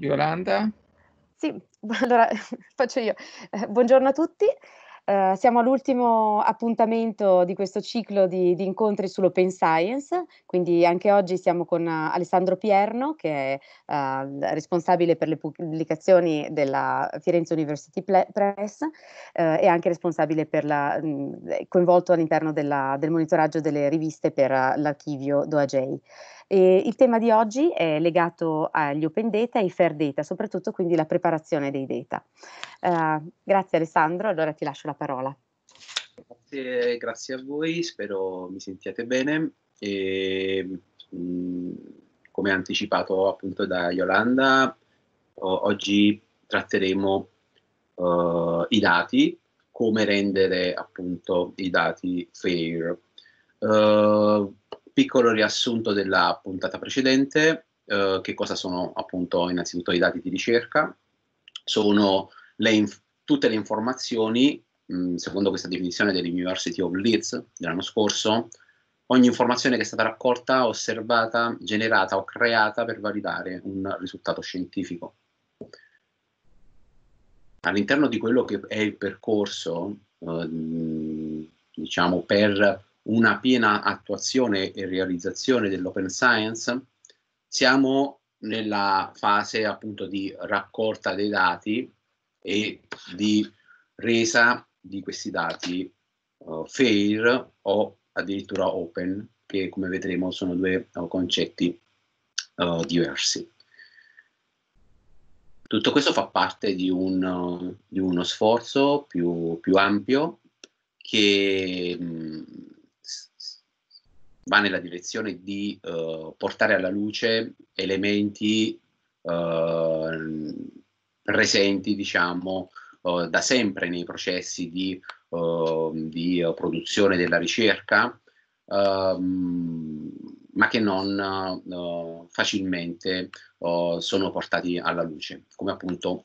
Yolanda? Sì, allora faccio io. Eh, buongiorno a tutti. Uh, siamo all'ultimo appuntamento di questo ciclo di, di, incontri sull'Open Science, quindi anche oggi siamo con uh, Alessandro Pierno che è uh, responsabile per le pubblicazioni della Firenze University Press e anche responsabile per la, mh, mm, coinvolto all'interno della, del monitoraggio delle riviste per l'archivio DOAJ. E il tema di oggi è legato agli open data e ai fair data, soprattutto quindi la preparazione dei data. Uh, grazie Alessandro, allora ti lascio la parola. Grazie, grazie a voi, spero mi sentiate bene. E, mh, come anticipato appunto da Yolanda, o, oggi tratteremo uh, i dati, come rendere appunto i dati fair. Uh, piccolo riassunto della puntata precedente, eh, che cosa sono appunto innanzitutto i dati di ricerca, sono le inf- tutte le informazioni, mh, mm, secondo questa definizione dell'University of Leeds dell'anno scorso, ogni informazione che è stata raccolta, osservata, generata o creata per validare un risultato scientifico. All'interno di quello che è il percorso, eh, mm, diciamo, per una piena attuazione e realizzazione dell'open science, siamo nella fase appunto di raccolta dei dati e di resa di questi dati uh, fair o addirittura open, che come vedremo sono due uh, concetti uh, diversi. Tutto questo fa parte di, un, di uno sforzo più, più ampio che mh, mm, va nella direzione di uh, portare alla luce elementi uh, presenti, diciamo, uh, da sempre nei processi di, di produzione della ricerca, ehm, ma che non facilmente sono portati alla luce, come appunto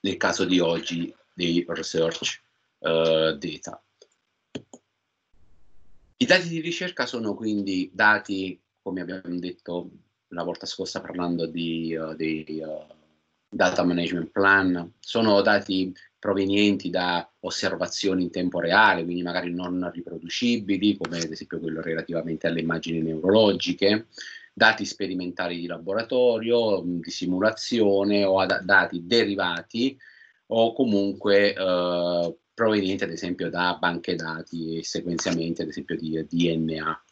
nel caso di oggi dei research data. I dati di ricerca sono quindi dati, come abbiamo detto la volta scorsa parlando di, uh, dei uh, data management plan, sono dati provenienti da osservazioni in tempo reale, quindi magari non riproducibili, come ad esempio quello relativamente alle immagini neurologiche, dati sperimentali di laboratorio, mm, di simulazione o dati derivati o comunque eh, provenienti ad esempio da banche dati e sequenziamenti ad esempio di DNA.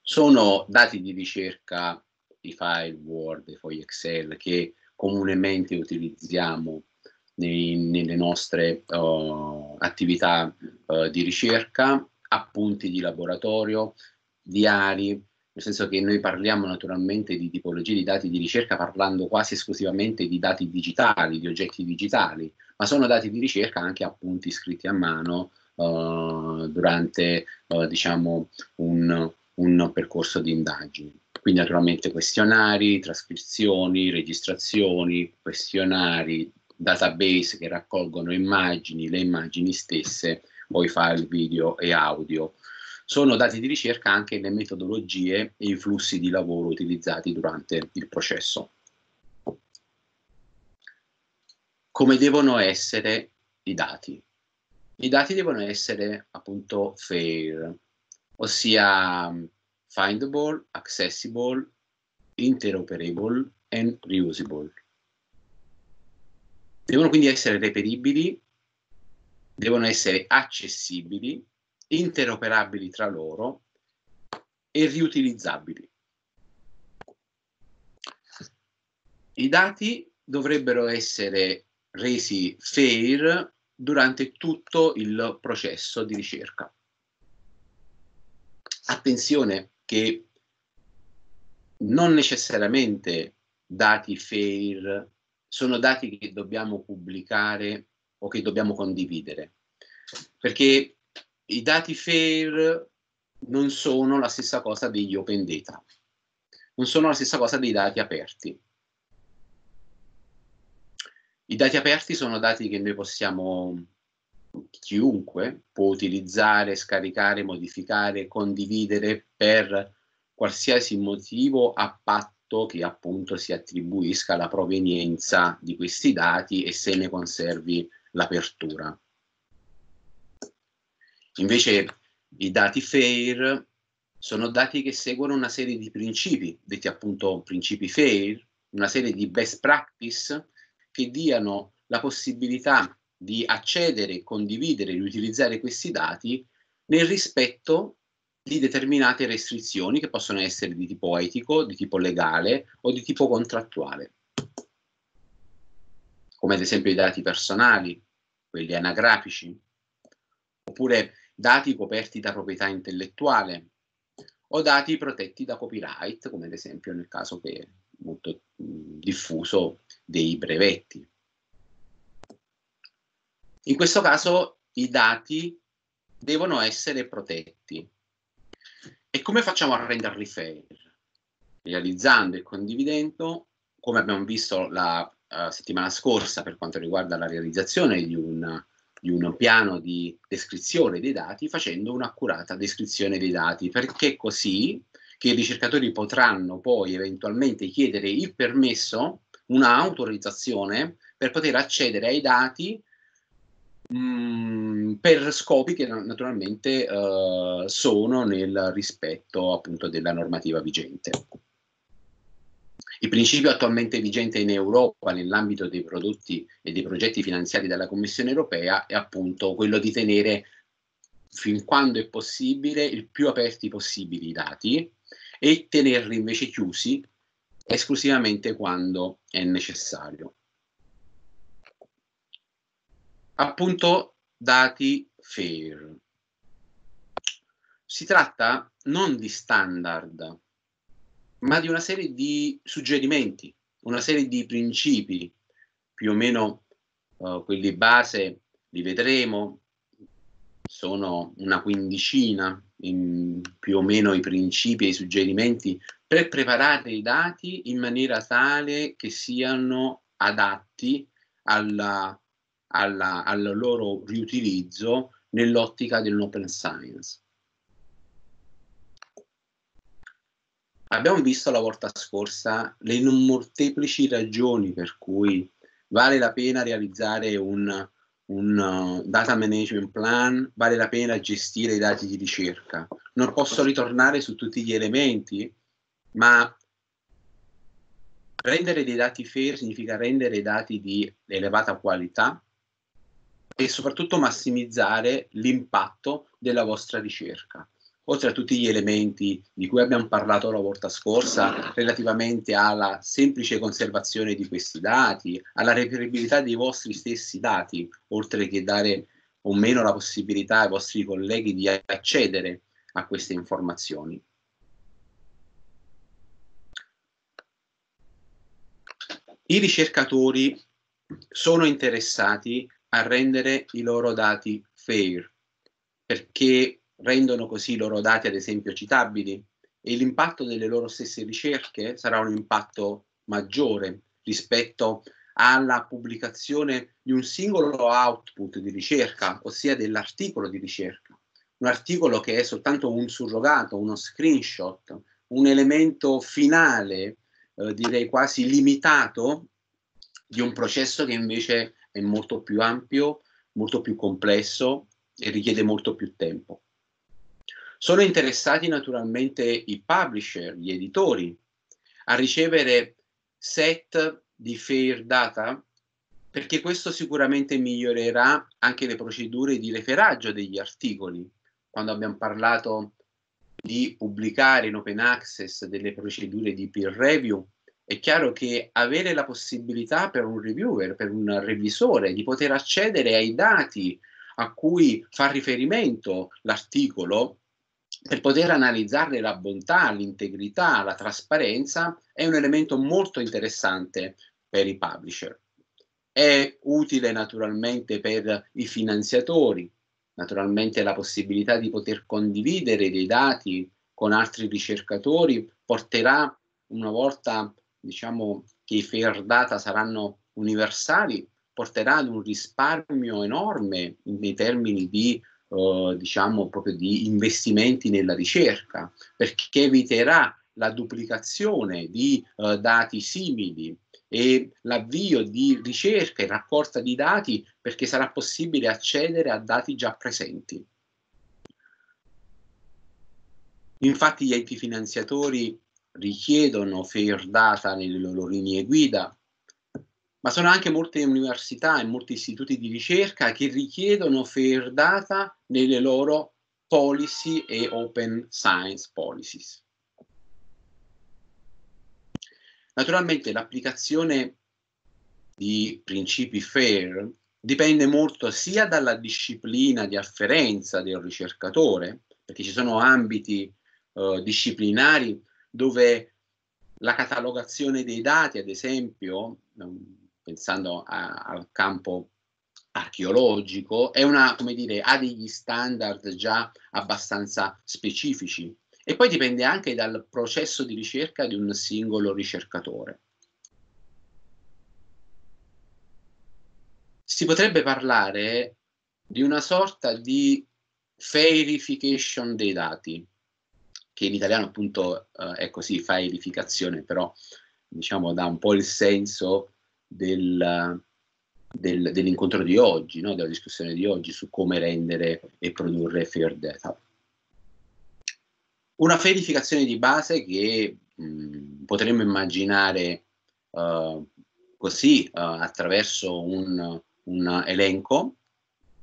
Sono dati di ricerca, i file Word, i fogli Excel che comunemente utilizziamo nei, nelle nostre uh, attività uh, di ricerca, appunti di laboratorio, diari, nel senso che noi parliamo naturalmente di tipologie di dati di ricerca parlando quasi esclusivamente di dati digitali, di oggetti digitali, ma sono dati di ricerca anche appunti scritti a mano uh, durante uh, diciamo un, un percorso di indagini. Quindi naturalmente questionari, trascrizioni, registrazioni, questionari, database che raccolgono immagini, le immagini stesse o i file video e audio. Sono dati di ricerca anche le metodologie e i flussi di lavoro utilizzati durante il processo. come devono essere i dati. I dati devono essere appunto fair, ossia mm, findable, accessible, interoperable and reusable. Devono quindi essere reperibili, devono essere accessibili, interoperabili tra loro e riutilizzabili. I dati dovrebbero essere resi fair durante tutto il processo di ricerca. Attenzione che non necessariamente dati fair sono dati che dobbiamo pubblicare o che dobbiamo condividere, perché i dati fair non sono la stessa cosa degli open data, non sono la stessa cosa dei dati aperti. I dati aperti sono dati che noi possiamo, chiunque può utilizzare, scaricare, modificare, condividere per qualsiasi motivo a patto che appunto si attribuisca la provenienza di questi dati e se ne conservi l'apertura. Invece i dati FAIR sono dati che seguono una serie di principi, detti appunto principi FAIR, una serie di best practice che diano la possibilità di accedere, condividere, e riutilizzare questi dati nel rispetto di determinate restrizioni che possono essere di tipo etico, di tipo legale o di tipo contrattuale, come ad esempio i dati personali, quelli anagrafici, oppure dati coperti da proprietà intellettuale o dati protetti da copyright, come ad esempio nel caso che è molto mh, diffuso dei brevetti. In questo caso i dati devono essere protetti. E come facciamo a renderli fair? Realizzando e condividendo, come abbiamo visto la uh, settimana scorsa per quanto riguarda la realizzazione di un, di un piano di descrizione dei dati, facendo un'accurata descrizione dei dati, perché così che i ricercatori potranno poi eventualmente chiedere il permesso un'autorizzazione per poter accedere ai dati mm, per scopi che naturalmente uh, sono nel rispetto appunto della normativa vigente. Il principio attualmente vigente in Europa nell'ambito dei prodotti e dei progetti finanziati dalla Commissione europea è appunto quello di tenere fin quando è possibile il più aperti possibili i dati e tenerli invece chiusi esclusivamente quando è necessario. Appunto, dati FAIR. Si tratta non di standard, ma di una serie di suggerimenti, una serie di principi, più o meno eh, quelli base, li vedremo, sono una quindicina più o meno i principi e i suggerimenti per preparare i dati in maniera tale che siano adatti alla, alla, al loro riutilizzo nell'ottica dell'open science. Abbiamo visto la volta scorsa le molteplici ragioni per cui vale la pena realizzare un un eh, data management plan, vale la pena gestire i dati di ricerca. Non posso ritornare su tutti gli elementi, ma rendere dei dati fair significa rendere dati di elevata qualità e soprattutto massimizzare l'impatto della vostra ricerca oltre a tutti gli elementi di cui abbiamo parlato la volta scorsa relativamente alla semplice conservazione di questi dati, alla reperibilità dei vostri stessi dati, oltre che dare o meno la possibilità ai vostri colleghi di accedere a queste informazioni. I ricercatori sono interessati a rendere i loro dati fair perché Rendono così i loro dati, ad esempio, citabili e l'impatto delle loro stesse ricerche sarà un impatto maggiore rispetto alla pubblicazione di un singolo output di ricerca, ossia dell'articolo di ricerca. Un articolo che è soltanto un surrogato, uno screenshot, un elemento finale, eh, direi quasi limitato, di un processo che invece è molto più ampio, molto più complesso e richiede molto più tempo. Sono interessati naturalmente i publisher, gli editori, a ricevere set di fair data perché questo sicuramente migliorerà anche le procedure di referaggio degli articoli. Quando abbiamo parlato di pubblicare in open access delle procedure di peer review, è chiaro che avere la possibilità per un reviewer, per un revisore, di poter accedere ai dati a cui fa riferimento l'articolo per poter analizzarne la bontà, l'integrità, la trasparenza, è un elemento molto interessante per i publisher. È utile naturalmente per i finanziatori, naturalmente la possibilità di poter condividere dei dati con altri ricercatori porterà una volta diciamo, che i fair data saranno universali, porterà ad un risparmio enorme nei termini di eh, diciamo proprio di investimenti nella ricerca, perché eviterà la duplicazione di eh, dati simili e l'avvio di ricerca e raccolta di dati perché sarà possibile accedere a dati già presenti. Infatti gli enti finanziatori richiedono fair data nelle loro linee guida ma sono anche molte università e molti istituti di ricerca che richiedono fair data nelle loro policy e open science policies. Naturalmente l'applicazione di principi fair dipende molto sia dalla disciplina di afferenza del ricercatore, perché ci sono ambiti eh, disciplinari dove la catalogazione dei dati, ad esempio, ehm, pensando a, al campo archeologico, è una, come dire, ha degli standard già abbastanza specifici e poi dipende anche dal processo di ricerca di un singolo ricercatore. Si potrebbe parlare di una sorta di fairification dei dati, che in italiano appunto eh, è così, fairificazione, però diciamo dà un po' il senso del, del, dell'incontro di oggi, no? della discussione di oggi su come rendere e produrre fair data. Una verificazione di base che mh, potremmo immaginare uh, così uh, attraverso un, un elenco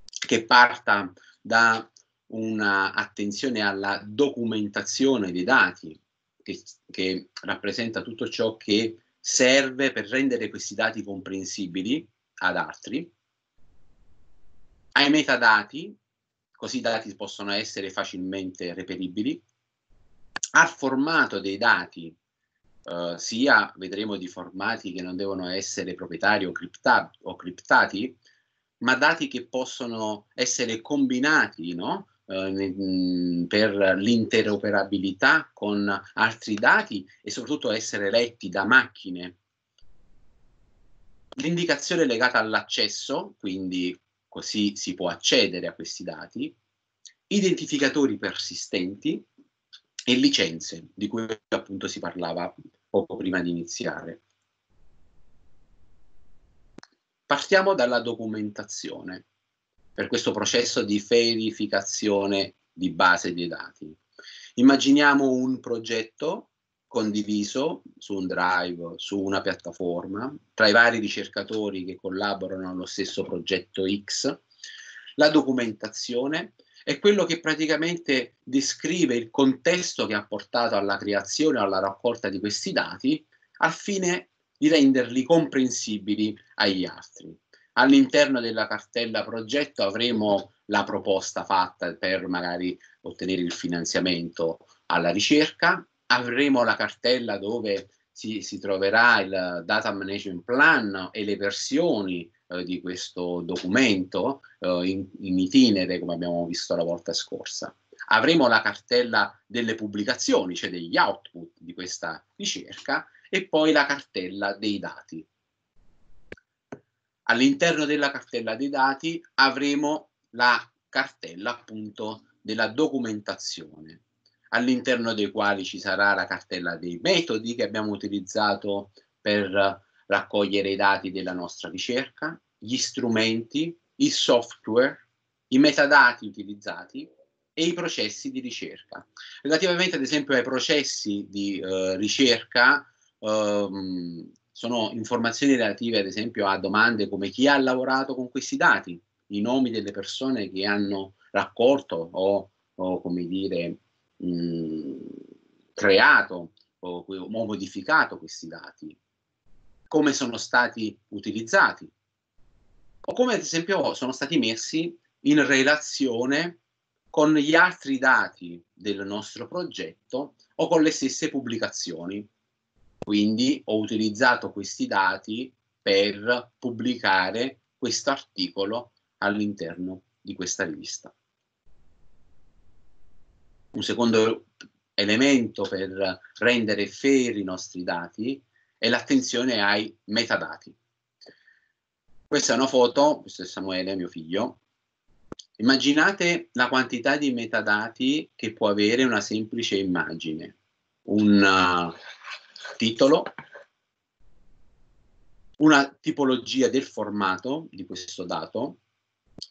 che parta da un'attenzione alla documentazione dei dati che, che, rappresenta tutto ciò che serve per rendere questi dati comprensibili ad altri, ai metadati, così i dati possono essere facilmente reperibili, al formato dei dati, eh, sia vedremo di formati che non devono essere proprietari o, cripta o criptati, ma dati che possono essere combinati, no? Eh, mm, per l'interoperabilità con altri dati e soprattutto essere letti da macchine. L'indicazione legata all'accesso, quindi così si può accedere a questi dati, identificatori persistenti e licenze, di cui appunto si parlava poco prima di iniziare. Partiamo dalla documentazione per questo processo di verificazione di base dei dati. Immaginiamo un progetto condiviso su un drive, su una piattaforma, tra i vari ricercatori che collaborano allo stesso progetto X. La documentazione è quello che praticamente descrive il contesto che ha portato alla creazione, alla raccolta di questi dati, al fine di renderli comprensibili agli altri. All'interno della cartella progetto avremo la proposta fatta per magari ottenere il finanziamento alla ricerca, avremo la cartella dove si, si troverà il data management plan e le versioni eh, di questo documento eh, in, in itinere come abbiamo visto la volta scorsa. Avremo la cartella delle pubblicazioni, cioè degli output di questa ricerca e poi la cartella dei dati All'interno della cartella dei dati avremo la cartella appunto della documentazione, all'interno dei quali ci sarà la cartella dei metodi che abbiamo utilizzato per raccogliere i dati della nostra ricerca, gli strumenti, il software, i metadati utilizzati e i processi di ricerca. Relativamente ad esempio ai processi di eh, ricerca, ehm, sono informazioni relative ad esempio a domande come chi ha lavorato con questi dati, i nomi delle persone che hanno raccolto o, o come dire, mh, creato o, o, modificato questi dati, come sono stati utilizzati o come ad esempio sono stati messi in relazione con gli altri dati del nostro progetto o con le stesse pubblicazioni quindi ho utilizzato questi dati per pubblicare questo articolo all'interno di questa rivista. Un secondo elemento per rendere fair i nostri dati è l'attenzione ai metadati. Questa è una foto, questo è Samuele, mio figlio. Immaginate la quantità di metadati che può avere una semplice immagine, un, titolo, una tipologia del formato di questo dato,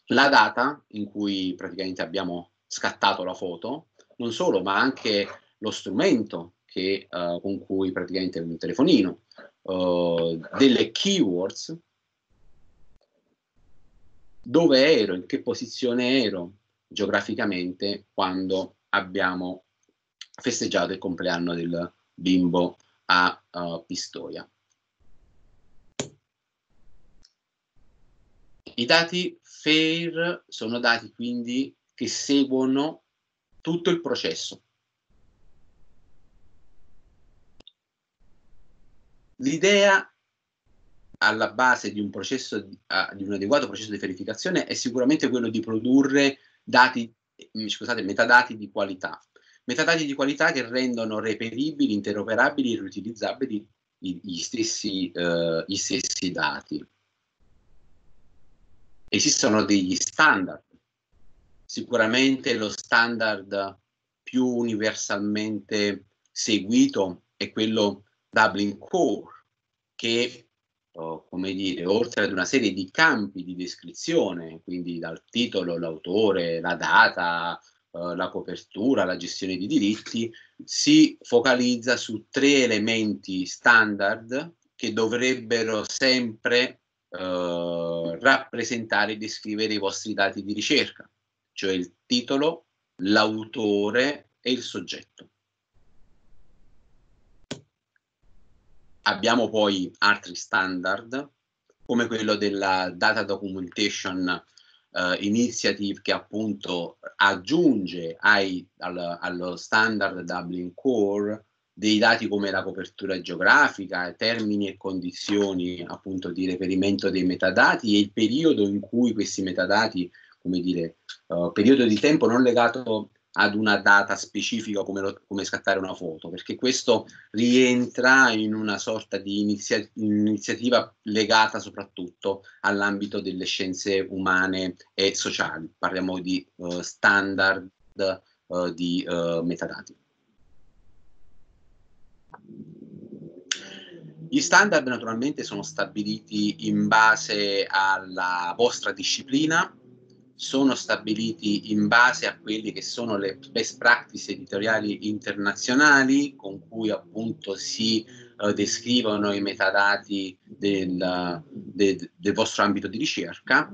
la data in cui praticamente abbiamo scattato la foto, non solo, ma anche lo strumento che, uh, con cui praticamente un telefonino, uh, delle keywords, dove ero, in che posizione ero geograficamente quando abbiamo festeggiato il compleanno del bimbo a uh, Pistoia. I dati FAIR sono dati quindi che seguono tutto il processo. L'idea alla base di un, processo, di un adeguato processo di verificazione è sicuramente quello di produrre dati, scusate, metadati di qualità metadati di qualità che rendono reperibili, interoperabili e riutilizzabili gli stessi, eh, gli stessi dati. Esistono degli standard, sicuramente lo standard più universalmente seguito è quello Dublin Core, che oh, come dire, oltre ad una serie di campi di descrizione, quindi dal titolo, l'autore, la data, eh, la copertura, la gestione di diritti, si focalizza su tre elementi standard che dovrebbero sempre eh, rappresentare e descrivere i vostri dati di ricerca, cioè il titolo, l'autore e il soggetto. Abbiamo poi altri standard, come quello della data documentation eh, Initiative che appunto aggiunge ai, al, allo standard Dublin Core dei dati come la copertura geografica, termini e condizioni appunto di reperimento dei metadati e il periodo in cui questi metadati, come dire, eh, periodo di tempo non legato ad una data specifica come, lo, come scattare una foto, perché questo rientra in una sorta di inizia, iniziativa legata soprattutto all'ambito delle scienze umane e sociali, parliamo di uh, standard uh, di uh, metadati. Gli standard naturalmente sono stabiliti in base alla vostra disciplina, sono stabiliti in base a quelle che sono le best practice editoriali internazionali con cui appunto si eh, descrivono i metadati del, de, del vostro ambito di ricerca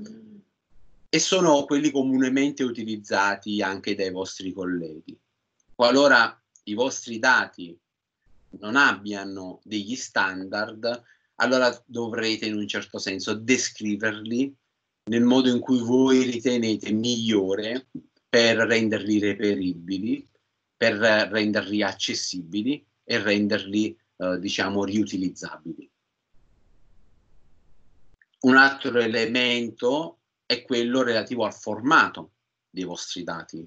e sono quelli comunemente utilizzati anche dai vostri colleghi. Qualora i vostri dati non abbiano degli standard, allora dovrete in un certo senso descriverli nel modo in cui voi ritenete migliore per renderli reperibili, per renderli accessibili e renderli, eh, diciamo, riutilizzabili. Un altro elemento è quello relativo al formato dei vostri dati.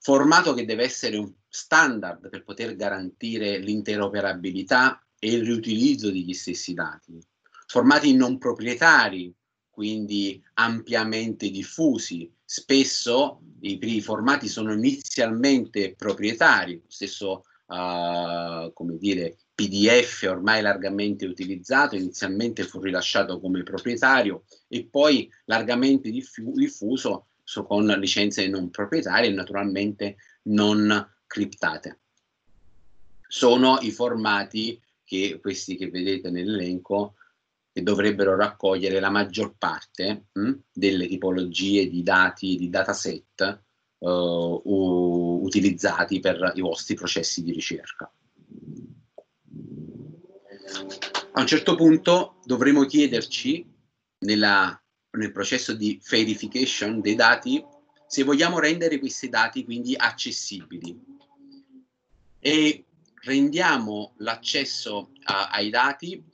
Formato che deve essere un standard per poter garantire l'interoperabilità e il riutilizzo degli stessi dati. Formati non proprietari quindi ampiamente diffusi. Spesso i, i formati sono inizialmente proprietari, lo stesso uh, come dire, PDF ormai largamente utilizzato, inizialmente fu rilasciato come proprietario e poi largamente diffu diffuso so, con licenze non proprietarie e naturalmente non criptate. Sono i formati che questi che vedete nell'elenco che dovrebbero raccogliere la maggior parte mh, hm, delle tipologie di dati, di dataset uh, u- utilizzati per i vostri processi di ricerca. A un certo punto dovremo chiederci nella, nel processo di verification dei dati se vogliamo rendere questi dati quindi accessibili e rendiamo l'accesso a, ai dati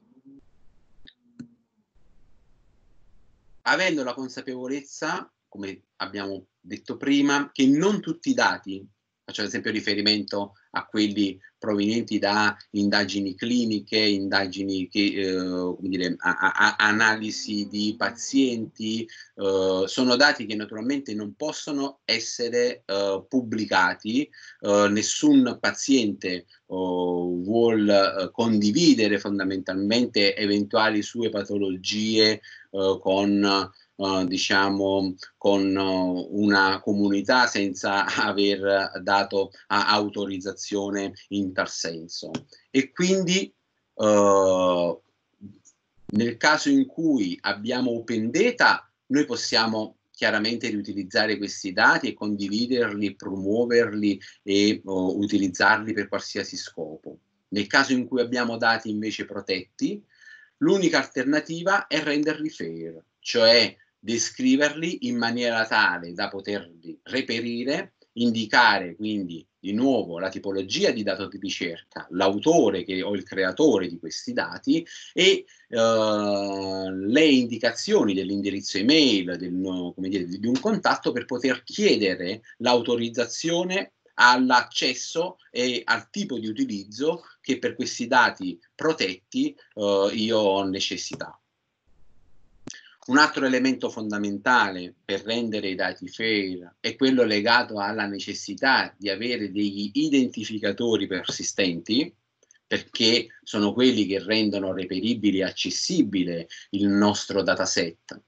avendo la consapevolezza, come abbiamo detto prima, che non tutti i dati, faccio ad esempio riferimento a quelli provenienti da indagini cliniche, indagini che, eh, come dire, a, a, analisi di pazienti, eh, sono dati che naturalmente non possono essere eh, pubblicati, eh, nessun paziente eh, vuol eh, condividere fondamentalmente eventuali sue patologie con eh, diciamo con eh, una comunità senza aver dato autorizzazione in tal senso e quindi eh, nel caso in cui abbiamo open data noi possiamo chiaramente riutilizzare questi dati e condividerli, promuoverli e uh, utilizzarli per qualsiasi scopo. Nel caso in cui abbiamo dati invece protetti, l'unica alternativa è renderli fair, cioè descriverli in maniera tale da poterli reperire, indicare quindi di nuovo la tipologia di dato di ricerca, l'autore che, o il creatore di questi dati e eh, le indicazioni dell'indirizzo email, del, dire, di un contatto per poter chiedere l'autorizzazione all'accesso e al tipo di utilizzo che per questi dati protetti eh, io ho necessità. Un altro elemento fondamentale per rendere i dati fair è quello legato alla necessità di avere degli identificatori persistenti, perché sono quelli che rendono reperibile e accessibile il nostro dataset.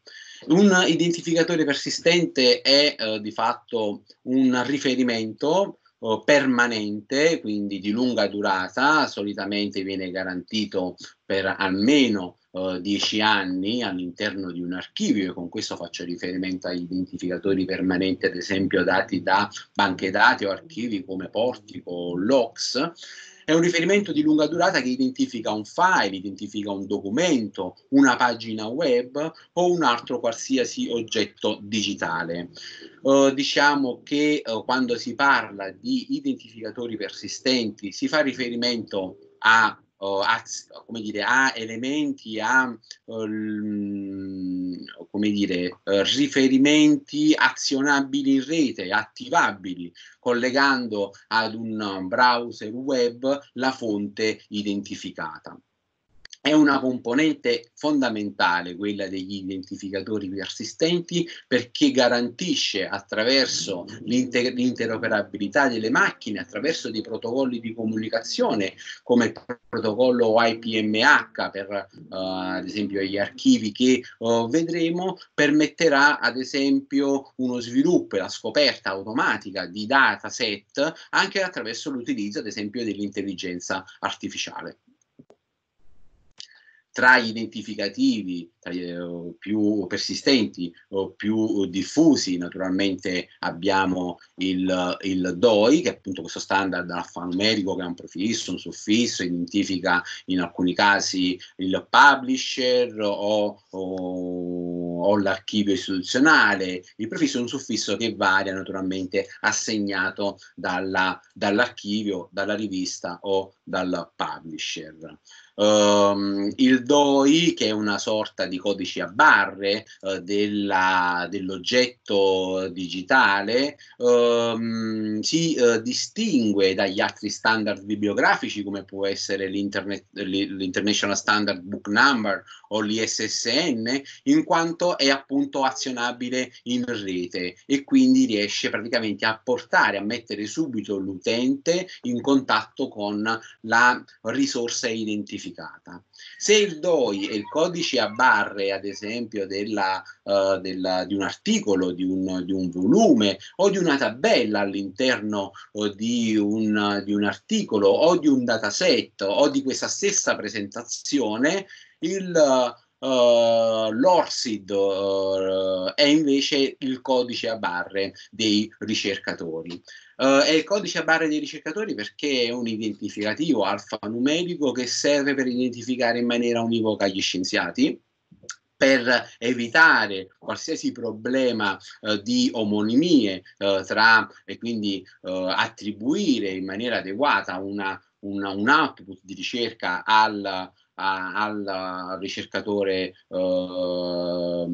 Un identificatore persistente è eh, di fatto un riferimento eh, permanente, quindi di lunga durata, solitamente viene garantito per almeno eh, dieci anni all'interno di un archivio e con questo faccio riferimento agli identificatori permanenti, ad esempio dati da banche dati o archivi come Portico o LOX, è un riferimento di lunga durata che identifica un file, identifica un documento, una pagina web o un altro qualsiasi oggetto digitale. Eh, diciamo che eh, quando si parla di identificatori persistenti si fa riferimento a o ha, come dire, ha elementi, ha ehm, come dire, eh, riferimenti azionabili in rete, attivabili, collegando ad un browser web la fonte identificata è una componente fondamentale quella degli identificatori persistenti perché garantisce attraverso l'inter- l'interoperabilità delle macchine, attraverso dei protocolli di comunicazione come il protocollo IPMH per uh, ad esempio gli archivi che uh, vedremo, permetterà ad esempio uno sviluppo e la scoperta automatica di dataset anche attraverso l'utilizzo ad esempio dell'intelligenza artificiale tra gli identificativi eh, più persistenti o più eh, diffusi. Naturalmente abbiamo il, il, DOI, che è appunto questo standard alfanumerico che è un prefisso, un suffisso, identifica in alcuni casi il publisher o, o, o l'archivio istituzionale. Il prefisso è un suffisso che varia naturalmente assegnato dalla, dall'archivio, dalla rivista o dal publisher. Um, il DOI, che è una sorta di di codici a barre, eh, della, dell'oggetto digitale, ehm, si eh, distingue dagli altri standard bibliografici come può essere l'International Standard Book Number o l'ISSN, in quanto è appunto azionabile in rete e quindi riesce praticamente a portare, a mettere subito l'utente in contatto con la risorsa identificata. Se il DOI e il codice a barre, ad esempio, della, uh, della, di un articolo, di un, di un, volume o di una tabella all'interno di, un, di un articolo o di un dataset o di questa stessa presentazione, il Uh, L'ORSID uh, è invece il codice a barre dei ricercatori. Uh, è il codice a barre dei ricercatori perché è un identificativo alfanumerico che serve per identificare in maniera univoca gli scienziati per evitare qualsiasi problema eh, di omonimie eh, tra e quindi eh, attribuire in maniera adeguata una, una, un output di ricerca al, a, al ricercatore eh,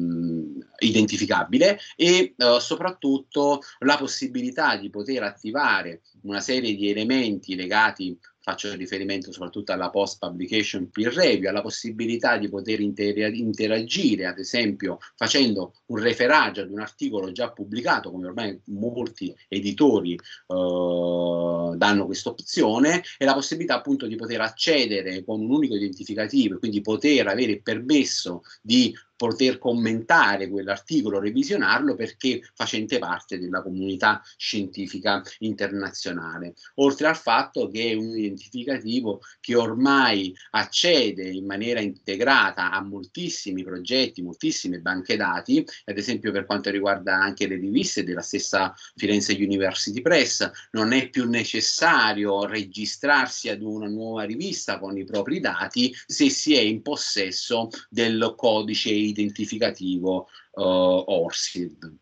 identificabile e eh, soprattutto la possibilità di poter attivare una serie di elementi legati faccio riferimento soprattutto alla post publication peer review, alla possibilità di poter interagire, ad esempio facendo un referaggio ad un articolo già pubblicato, come ormai molti editori eh, danno questa opzione, e la possibilità appunto di poter accedere con un unico identificativo, quindi poter avere il permesso di poter commentare quell'articolo, revisionarlo perché facente parte della comunità scientifica internazionale, oltre al fatto che è un identificativo che ormai accede in maniera integrata a moltissimi progetti, moltissime banche dati, ad esempio per quanto riguarda anche le riviste della stessa Firenze University Press, non è più necessario registrarsi ad una nuova rivista con i propri dati se si è in possesso del codice identificativo eh, ORSID.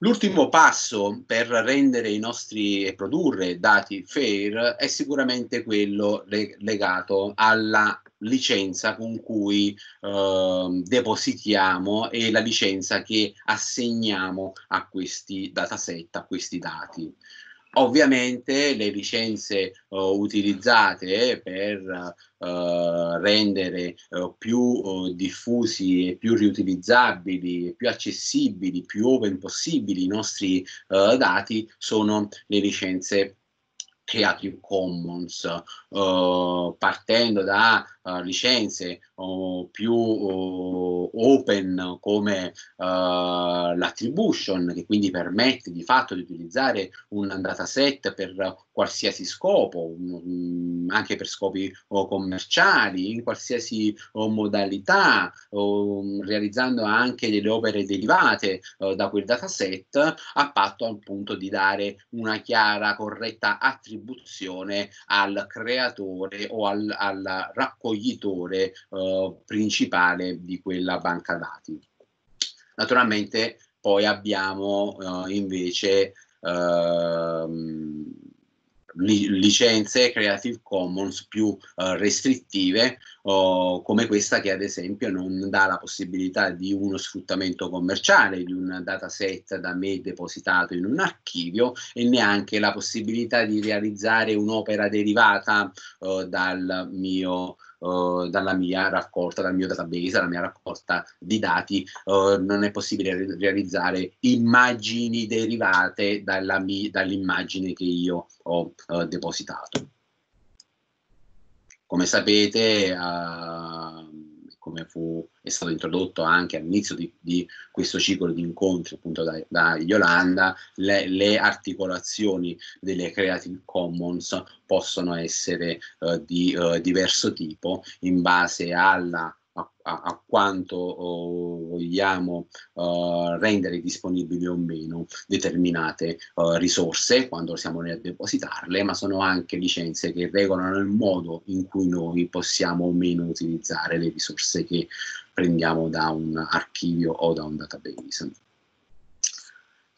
L'ultimo passo per rendere i nostri e produrre dati fair è sicuramente quello legato alla licenza con cui eh, depositiamo e la licenza che assegniamo a questi dataset, a questi dati. Ovviamente le licenze uh, utilizzate per uh, rendere uh, più diffusi e più riutilizzabili, più accessibili, più open possibili i nostri dati sono le licenze Creative Commons, partendo da licenze più oh, open come uh, l'attribution, che quindi permette di fatto di utilizzare un dataset per qualsiasi scopo, um, anche per scopi oh, commerciali, in qualsiasi modalità, mm, realizzando anche delle opere derivate eh, da quel dataset, a patto appunto di dare una chiara, corretta attribuzione al creatore o al, al raccoglitore eh, eh, principale di quella banca dati. Naturalmente poi abbiamo eh, invece ehm, licenze Creative Commons più eh, restrittive oh, come questa che ad esempio non dà la possibilità di uno sfruttamento commerciale di un dataset da me depositato in un archivio e neanche la possibilità di realizzare un'opera derivata oh, dal mio dalla mia raccolta, dal mio database, dalla mia raccolta di dati, uh, non è possibile realizzare immagini derivate dall'immagine dall che io ho uh, depositato. Come sapete, come fu, è stato introdotto anche all'inizio di, di questo ciclo di incontri appunto da, da Yolanda, le, le, articolazioni delle Creative Commons possono essere eh, di eh, diverso tipo in base alla a, a, a quanto oh, vogliamo uh, rendere disponibili o meno determinate uh, risorse quando siamo nel depositarle, ma sono anche licenze che regolano il modo in cui noi possiamo o meno utilizzare le risorse che prendiamo da un archivio o da un database.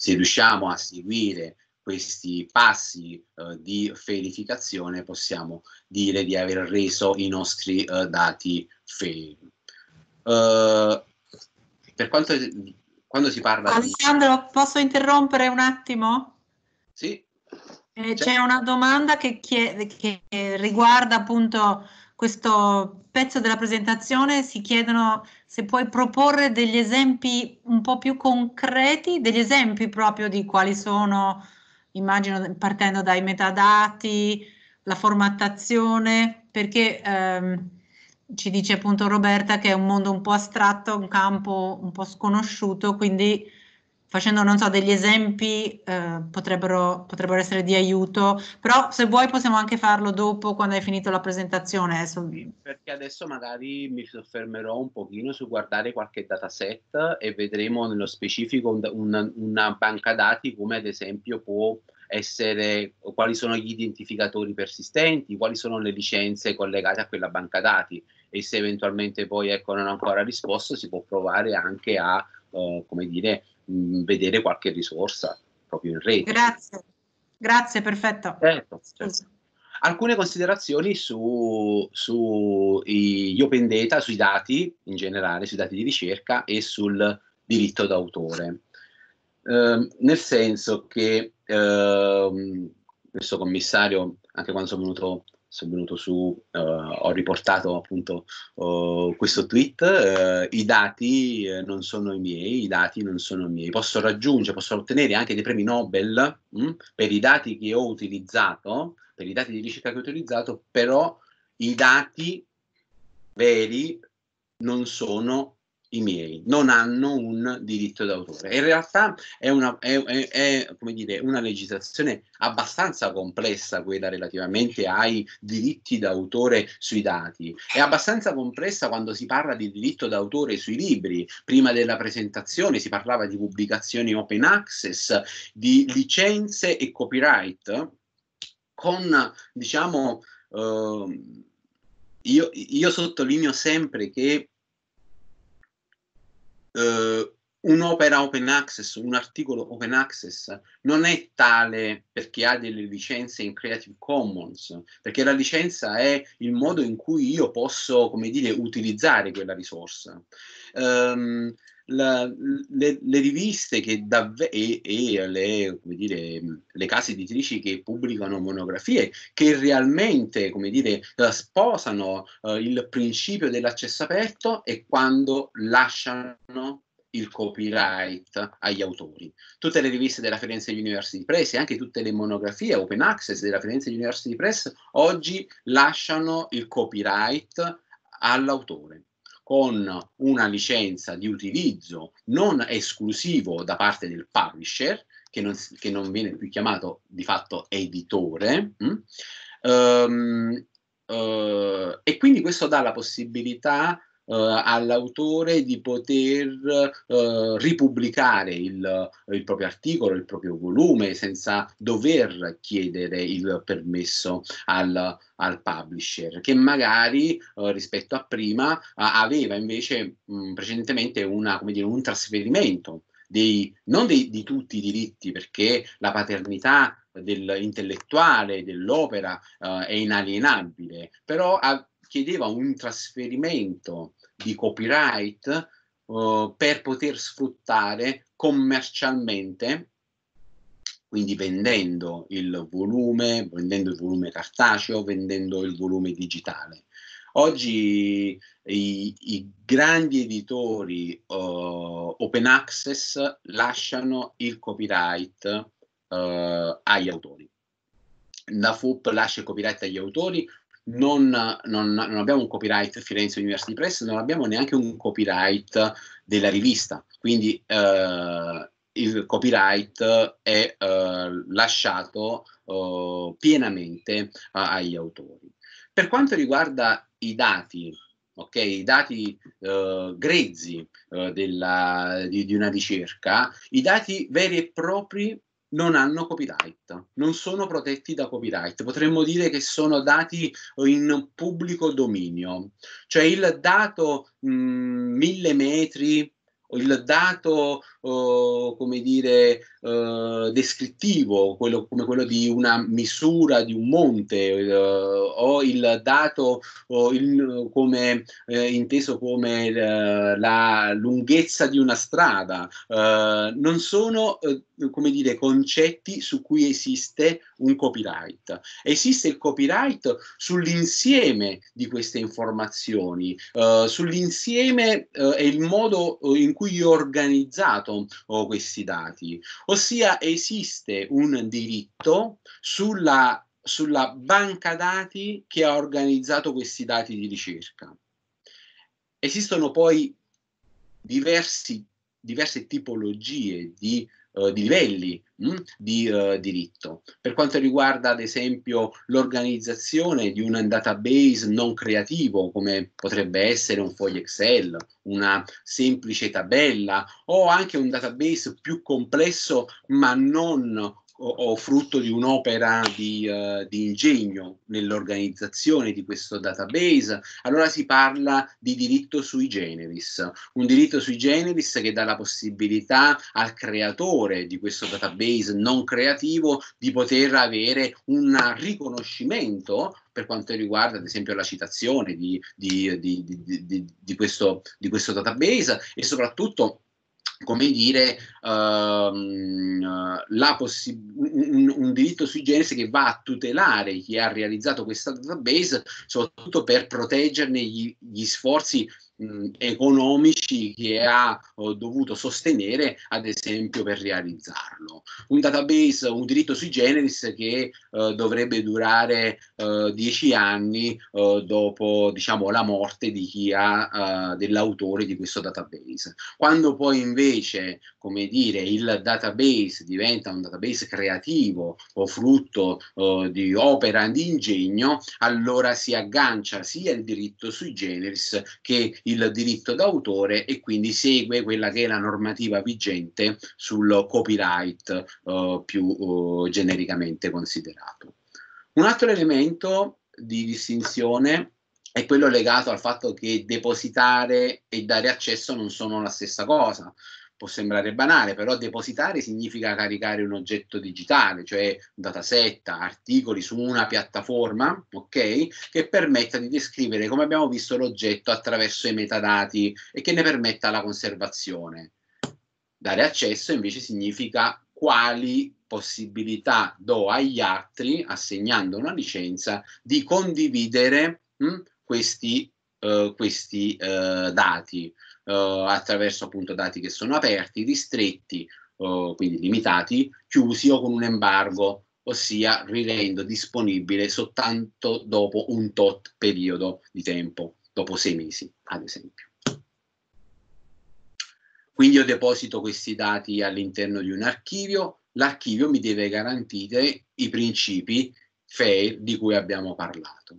Se riusciamo a seguire questi passi eh, di felificazione possiamo dire di aver reso i nostri eh, dati feli. Uh, eh, per quanto quando si parla Alessandro, di... posso interrompere un attimo? Sì. Eh, c'è certo. una domanda che, chiede, che riguarda appunto questo pezzo della presentazione si chiedono se puoi proporre degli esempi un po' più concreti, degli esempi proprio di quali sono immagino partendo dai metadati, la formattazione, perché ehm, ci dice appunto Roberta che è un mondo un po' astratto, un campo un po' sconosciuto, quindi facendo, non so, degli esempi eh, potrebbero, potrebbero, essere di aiuto, però se vuoi possiamo anche farlo dopo quando hai finito la presentazione. Adesso. Eh, Perché adesso magari mi soffermerò un pochino su guardare qualche dataset e vedremo nello specifico un, un, una banca dati come ad esempio può essere quali sono gli identificatori persistenti, quali sono le licenze collegate a quella banca dati e se eventualmente poi ecco, non ho ancora risposto si può provare anche a eh, come dire, mh, mm, vedere qualche risorsa proprio in rete. Grazie, grazie, perfetto. Certo, certo. Alcune considerazioni sugli su open data, sui dati in generale, sui dati di ricerca e sul diritto d'autore. Eh, nel senso che eh, questo commissario, anche quando sono venuto sono venuto su, eh, ho riportato appunto oh, questo tweet, eh, i dati eh, non sono i miei, i dati non sono i miei, posso raggiungere, posso ottenere anche dei premi Nobel mh, mm, per i dati che ho utilizzato, per i dati di ricerca che ho utilizzato, però i dati veri non sono i miei, non hanno un diritto d'autore. In realtà è una, è, è, è, dire, una legislazione abbastanza complessa quella relativamente ai diritti d'autore sui dati, è abbastanza complessa quando si parla di diritto d'autore sui libri, prima della presentazione si parlava di pubblicazioni open access, di licenze e copyright, con diciamo... Eh, io, io sottolineo sempre che eh, un'opera open access, un articolo open access non è tale perché ha delle licenze in Creative Commons, perché la licenza è il modo in cui io posso, come dire, utilizzare quella risorsa. Um, la, le, le, riviste dav- e, e le, dire, le, case editrici che pubblicano monografie che realmente dire, eh, sposano uh, il principio dell'accesso aperto e quando lasciano il copyright agli autori. Tutte le riviste della Firenze University Press e anche tutte le monografie open access della Firenze University Press oggi lasciano il copyright all'autore con una licenza di utilizzo non esclusivo da parte del publisher, che non, che non viene più chiamato di fatto editore, mh? Um, uh, e quindi questo dà la possibilità eh, all'autore di poter eh, ripubblicare il, il proprio articolo, il proprio volume, senza dover chiedere il permesso al, al publisher che magari eh, rispetto a prima a, aveva invece mh, mm, precedentemente una, dire, un trasferimento dei, non dei, di tutti i diritti perché la paternità dell'intellettuale dell'opera eh, è inalienabile però a, chiedeva un trasferimento di copyright uh, per poter sfruttare commercialmente, quindi vendendo il volume, vendendo il volume cartaceo, vendendo il volume digitale. Oggi i, i, grandi editori uh, open access lasciano il copyright uh, agli autori. La FUP lascia il copyright agli autori non, non, non, abbiamo un copyright Firenze University Press, non abbiamo neanche un copyright della rivista, quindi eh, il copyright è eh, lasciato eh, pienamente agli autori. Per quanto riguarda i dati, okay, i dati eh, grezzi eh, della, di, di una ricerca, i dati veri e propri non hanno copyright, non sono protetti da copyright, potremmo dire che sono dati in pubblico dominio, cioè il dato mh, mm, mille metri, il dato come dire, eh, descrittivo, quello, come quello di una misura di un monte, eh, o il dato o il, come, eh, inteso come eh, la lunghezza di una strada, non sono come dire, concetti su cui esiste un copyright. Esiste il copyright sull'insieme di queste informazioni, sull'insieme e il modo in cui è organizzato dato oh, questi dati. Ossia esiste un diritto sulla, sulla banca dati che ha organizzato questi dati di ricerca. Esistono poi diversi, diverse tipologie di eh, di livelli mh, mm, di eh, diritto. Per quanto riguarda ad esempio l'organizzazione di un database non creativo come potrebbe essere un foglio Excel, una semplice tabella o anche un database più complesso ma non o, frutto di un'opera di, uh, di ingegno nell'organizzazione di questo database, allora si parla di diritto sui generis, un diritto sui generis che dà la possibilità al creatore di questo database non creativo di poter avere un riconoscimento per quanto riguarda ad esempio la citazione di, di, di, di questo, questo database e soprattutto come dire, ehm, possi- un, un, diritto sui generis che va a tutelare chi ha realizzato questa database, soprattutto per proteggerne gli, gli sforzi mh, economici che ha oh, dovuto sostenere, ad esempio, per realizzarlo. Un database, un diritto sui generis che eh, dovrebbe durare eh, dieci anni eh, dopo diciamo, la morte di chi ha, dell'autore di questo database. Quando poi invece, come dire, il database diventa un database creativo o frutto eh, di opera di ingegno, allora si aggancia sia il diritto sui generis che il diritto d'autore e quindi segue quella che è la normativa vigente sul copyright eh, più eh, genericamente considerato. Un altro elemento di distinzione è quello legato al fatto che depositare e dare accesso non sono la stessa cosa, può sembrare banale, però depositare significa caricare un oggetto digitale, cioè un dataset, articoli su una piattaforma, ok? Che permetta di descrivere, come abbiamo visto, l'oggetto attraverso i metadati e che ne permetta la conservazione. Dare accesso invece significa quali possibilità do agli altri, assegnando una licenza, di condividere mh, hm, questi, uh, questi uh, dati eh, attraverso appunto dati che sono aperti, ristretti, eh, quindi limitati, chiusi o con un embargo, ossia rilendo disponibile soltanto dopo un tot periodo di tempo, dopo sei mesi ad esempio. Quindi io deposito questi dati all'interno di un archivio, l'archivio mi deve garantire i principi FAIR di cui abbiamo parlato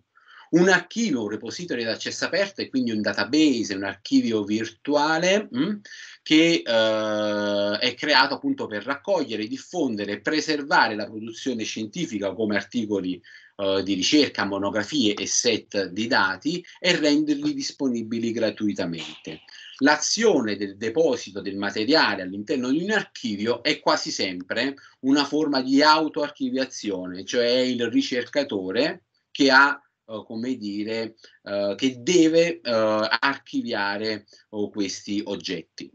un archivio, un repository ad accesso aperto e quindi un database, un archivio virtuale mh, mm, che eh, è creato appunto per raccogliere, diffondere e preservare la produzione scientifica come articoli eh, di ricerca, monografie e set di dati e renderli disponibili gratuitamente. L'azione del deposito del materiale all'interno di un archivio è quasi sempre una forma di autoarchiviazione, cioè il ricercatore che ha eh, come dire, eh, che deve eh, archiviare oh, questi oggetti.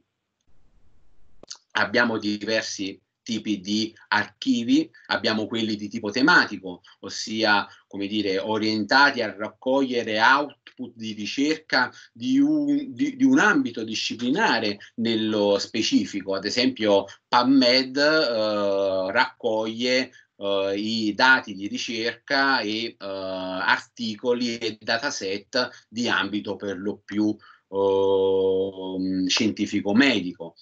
Abbiamo diversi tipi di archivi, abbiamo quelli di tipo tematico, ossia come dire, orientati a raccogliere output di ricerca di un, di, di un ambito disciplinare nello specifico, ad esempio PubMed eh, raccoglie eh, i dati di ricerca e eh, articoli e dataset di ambito per lo più ehm, eh, scientifico-medico.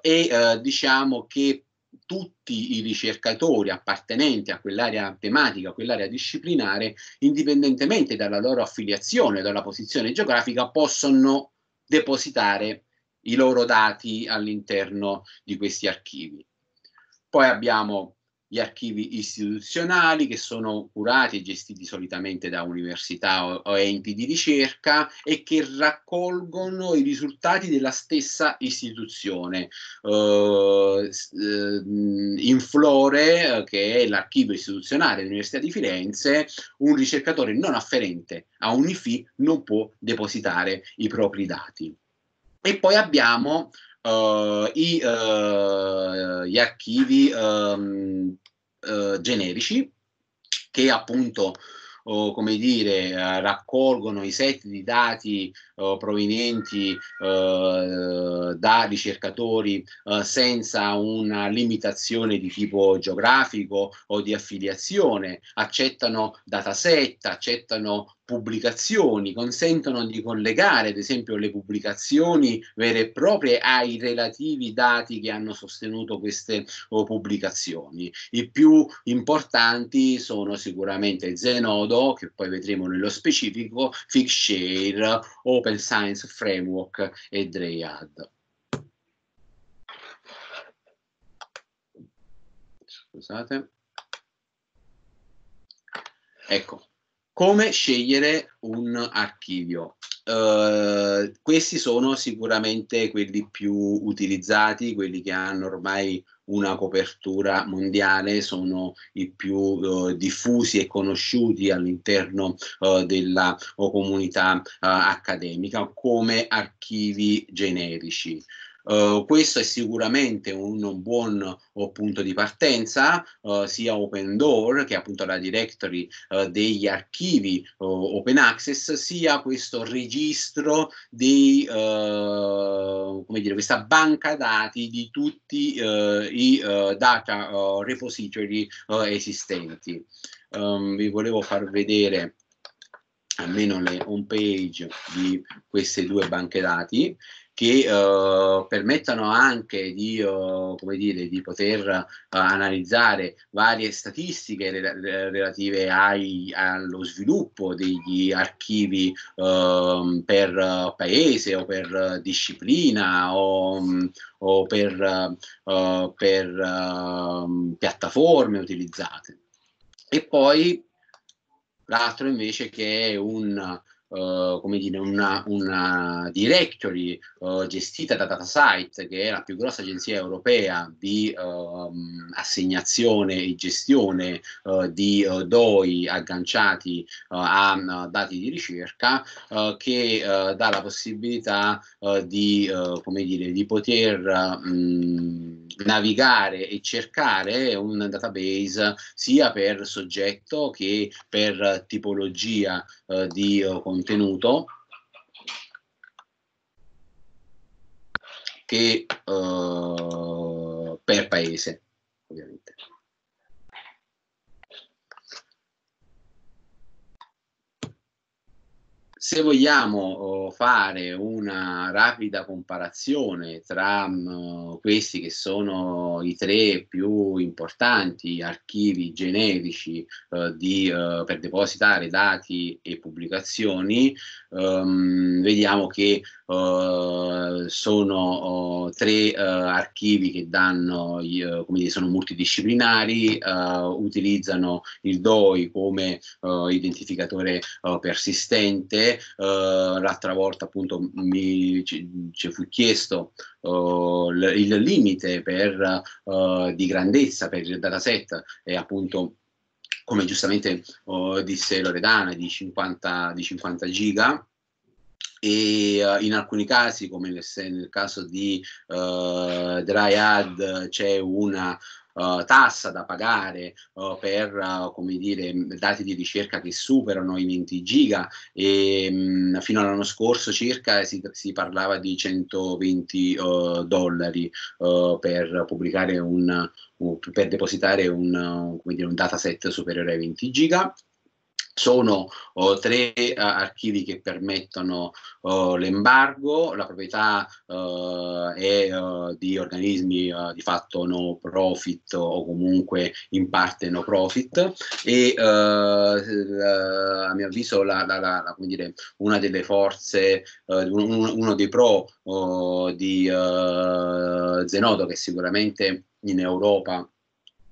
e eh, diciamo che tutti i ricercatori appartenenti a quell'area tematica, a quell'area disciplinare, indipendentemente dalla loro affiliazione, dalla posizione geografica, possono depositare i loro dati all'interno di questi archivi. Poi abbiamo gli archivi istituzionali che sono curati e gestiti solitamente da università o, o enti di ricerca e che raccolgono i risultati della stessa istituzione. Uh, eh, eh, Inflore, uh, eh, che è l'archivio istituzionale dell'Università di Firenze, un ricercatore non afferente a un IFI non può depositare i propri dati. E poi abbiamo uh, i, uh, gli archivi um, uh, generici che appunto o, come dire, raccolgono i set di dati uh, provenienti uh, da ricercatori uh, senza una limitazione di tipo geografico o di affiliazione, accettano dataset, accettano pubblicazioni, consentono di collegare ad esempio le pubblicazioni vere e proprie ai relativi dati che hanno sostenuto queste oh, pubblicazioni. I più importanti sono sicuramente Zenodo, che poi vedremo nello specifico, Figshare, Open Science Framework e Dryad. Scusate. Ecco, come scegliere un archivio? Uh, questi sono sicuramente quelli più utilizzati, quelli che hanno ormai una copertura mondiale, sono i più uh, diffusi e conosciuti all'interno uh, della comunità accademica come archivi generici. Uh, questo è sicuramente un, un buon uh, punto di partenza, uh, sia Open Door, che è appunto la directory degli archivi open access, sia questo registro di, come dire, questa banca dati di tutti i data repository esistenti. Um, vi volevo far vedere almeno le home page di queste due banche dati che uh, permettano anche di, uh, dire, di poter uh, analizzare varie statistiche re- relative ai, allo sviluppo degli archivi ehm, per paese o per disciplina o, o per, per ehm, piattaforme utilizzate. E poi l'altro invece che è un eh, come dire, una, una directory uh, gestita da DataSite, che è la più grossa agenzia europea di uh, assegnazione e gestione eh, di DOI agganciati a dati di ricerca, che dà la possibilità di, come dire, di poter mh, mm, navigare e cercare un database sia per soggetto che per tipologia eh, di eh, contenuto che eh, per paese, ovviamente. se vogliamo oh, fare una rapida comparazione tra mm, questi che sono i tre più importanti archivi generici eh, di, eh, per depositare dati e pubblicazioni, um, vediamo che uh, sono uh, tre eh, archivi che danno, eh, come dire, sono multidisciplinari, utilizzano il DOI come identificatore persistente, l'altra volta appunto mi, ci, ci fu chiesto il limite per, di grandezza per il dataset e appunto come giustamente oh, disse Loredana, di 50, di 50 giga, e uh, in alcuni casi, come nel, nel caso di uh, Dryad, c'è una eh, tassa da pagare uh, per uh, come dire, dati di ricerca che superano i 20 giga e mh, mm, fino all'anno scorso circa si, si parlava di 120 dollari per pubblicare un, per depositare un, dire, un dataset superiore ai 20 giga sono oh, tre uh, archivi che permettono oh, l'embargo, la proprietà uh, è uh, di organismi di fatto no profit o comunque in parte no profit e a mio avviso la, la, la, dire, una delle forze, uno, uno dei pro oh, di Zenodo che sicuramente in Europa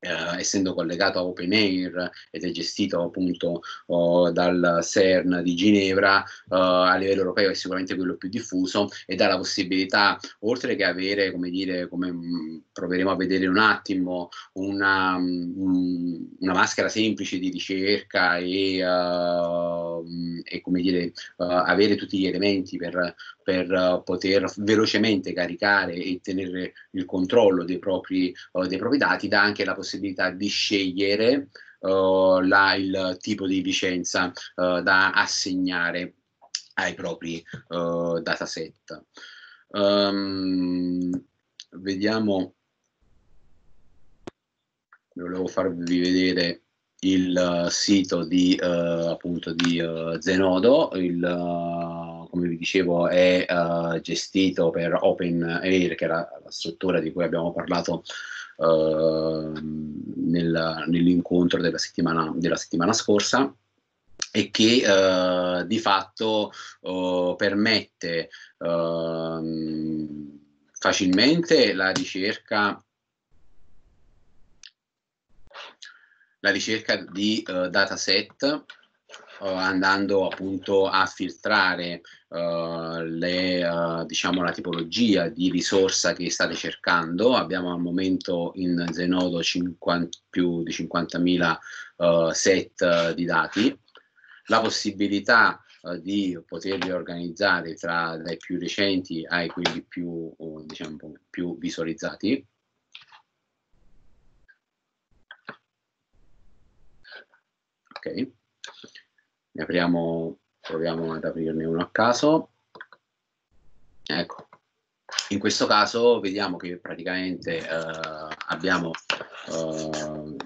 eh, essendo collegato a Open Air ed è gestito appunto oh, dal CERN di Ginevra, eh, a livello europeo è sicuramente quello più diffuso e dà la possibilità, oltre che avere, come dire, come mm, proveremo a vedere un attimo, una, mh, mm, una maschera semplice di ricerca e, uh, e come dire, uh, avere tutti gli elementi per per eh, poter velocemente caricare e tenere il controllo dei propri, eh, dei propri dati, dà anche la possibilità di scegliere eh, la, il tipo di licenza da assegnare ai propri dataset. Um, vediamo volevo farvi vedere il sito di uh, appunto di uh, Zenodo il uh, come vi dicevo, è uh, gestito per OpenAir, che era la struttura di cui abbiamo parlato uh, nel, nell'incontro della settimana, della settimana scorsa e che uh, di fatto oh, permette ehm, facilmente la ricerca la ricerca di eh, dataset eh, andando appunto a filtrare Uh, le, uh, diciamo, la tipologia di risorsa che state cercando. Abbiamo al momento in Zenodo 50, più di 50.000 uh, set di dati. La possibilità di poterli organizzare tra dai più recenti ai quelli più, diciamo, più visualizzati. Okay apriamo, proviamo ad aprirne uno a caso. Ecco, in questo caso vediamo che praticamente eh, abbiamo eh,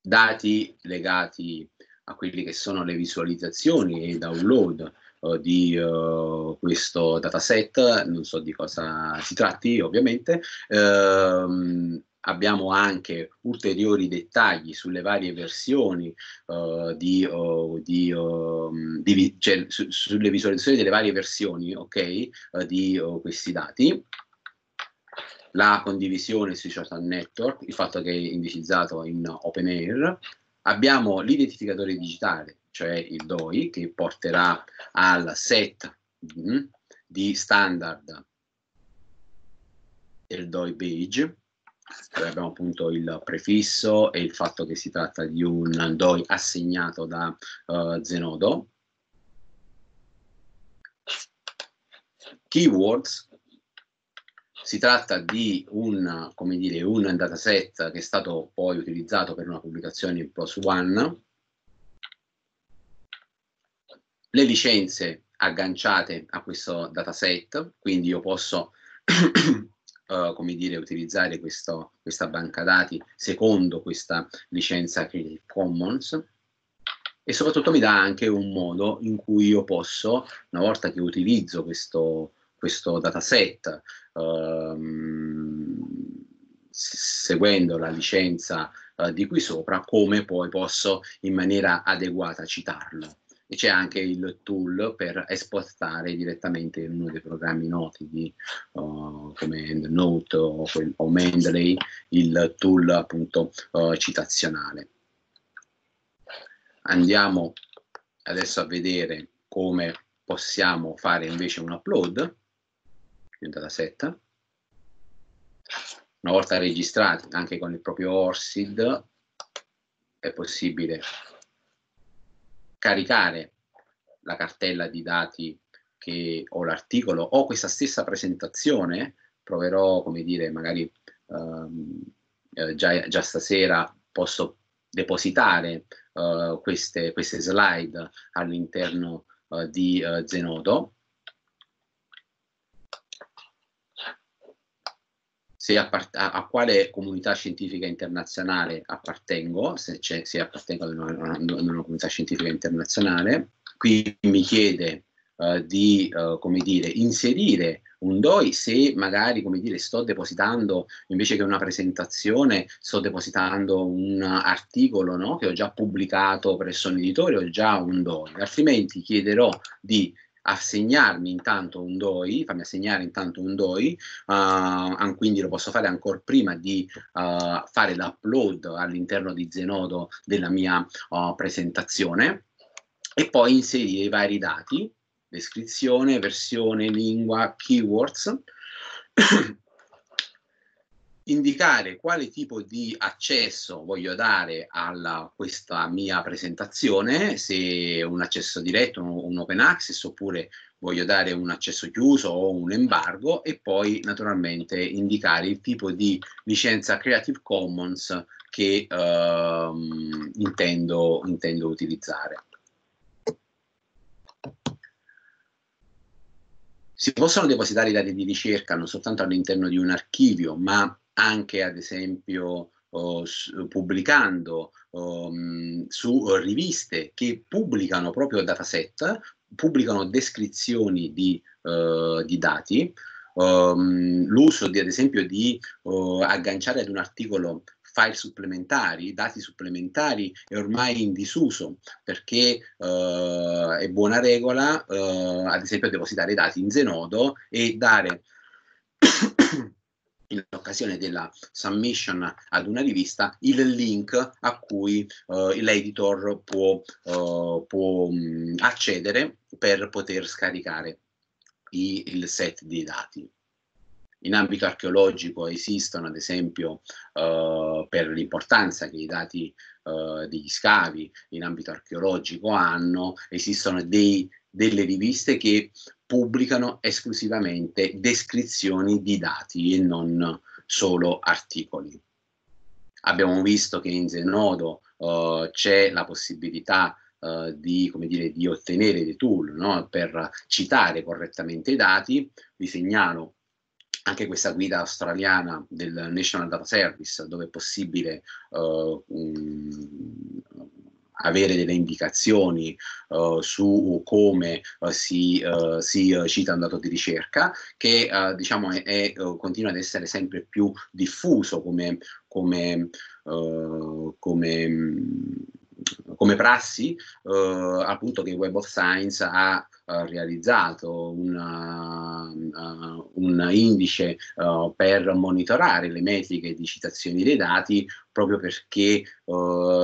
dati legati a quelle che sono le visualizzazioni e i download eh, di eh, questo dataset, non so di cosa si tratti ovviamente, ehm, abbiamo anche ulteriori dettagli sulle varie versioni uh, di, uh, di, uh, di cioè, su, sulle visualizzazioni delle varie versioni okay, eh, di questi dati la condivisione sui social network, il fatto che è indicizzato in open air, abbiamo l'identificatore digitale, cioè il DOI, che porterà al set mm, di standard del DOI page, abbiamo appunto il prefisso e il fatto che si tratta di un DOI assegnato da uh, Zenodo. Keywords, si tratta di un, dire, un, dataset che è stato poi utilizzato per una pubblicazione in Plus One. Le licenze agganciate a questo dataset, quindi io posso eh, come dire, utilizzare questo, questa banca dati secondo questa licenza Creative Commons e soprattutto mi dà anche un modo in cui io posso, una volta che utilizzo questo, questo dataset, um, seguendo la licenza uh, di qui sopra, come poi posso in maniera adeguata citarlo e c'è anche il tool per esportare direttamente in uno dei programmi noti di, uh, come EndNote o, o Mendeley, il tool appunto uh, citazionale. Andiamo adesso a vedere come possiamo fare invece un upload di un dataset. Una volta registrati anche con il proprio ORSID è possibile caricare la cartella di dati che ho l'articolo o questa stessa presentazione, proverò, come dire, magari ehm, eh, già, già, stasera posso depositare eh, queste, queste, slide all'interno eh, di eh, Zenodo se appart- a, a, quale comunità scientifica internazionale appartengo, se, se appartengo ad una, ad una, comunità scientifica internazionale. Qui mi chiede uh, di, uh, come dire, inserire un DOI se magari, come dire, sto depositando, invece che una presentazione, sto depositando un articolo no? che ho già pubblicato presso un editore, ho già un DOI, altrimenti chiederò di assegnarmi intanto un DOI, fammi assegnare intanto un DOI, uh, quindi lo posso fare ancora prima di uh, fare l'upload all'interno di Zenodo della mia uh, presentazione e poi inserire i vari dati, descrizione, versione, lingua, keywords indicare quale tipo di accesso voglio dare a questa mia presentazione, se un accesso diretto, un, un open access oppure voglio dare un accesso chiuso o un embargo e poi naturalmente indicare il tipo di licenza Creative Commons che ehm, intendo, intendo utilizzare. si possono depositare i dati di ricerca non soltanto all'interno di un archivio, ma anche ad esempio oh, pubblicando oh, su riviste che pubblicano proprio dataset, pubblicano descrizioni di, uh, di dati, um, l'uso ad esempio di uh, agganciare ad un articolo file supplementari, dati supplementari è ormai in disuso perché uh, è buona regola, eh, ad esempio, depositare i dati in Zenodo e dare in occasione della submission ad una rivista il link a cui eh, l'editor può, eh, può mh, mm, accedere per poter scaricare i, il set di dati. In ambito archeologico esistono, ad esempio, eh, per l'importanza che i dati eh, degli scavi in ambito archeologico hanno, esistono dei delle riviste che pubblicano esclusivamente descrizioni di dati e non solo articoli. Abbiamo visto che in Zenodo uh, c'è la possibilità Uh, di, dire, di, ottenere dei tool no? per citare correttamente i dati. Vi segnalo anche questa guida australiana del National Data Service dove è possibile uh, um, avere delle indicazioni uh, su come uh, si, uh, si cita un dato di ricerca che diciamo è, è, continua ad essere sempre più diffuso come, come, come, come prassi appunto che Web of Science ha eh, realizzato una, uh, un indice uh, per monitorare le metriche di citazioni dei dati proprio perché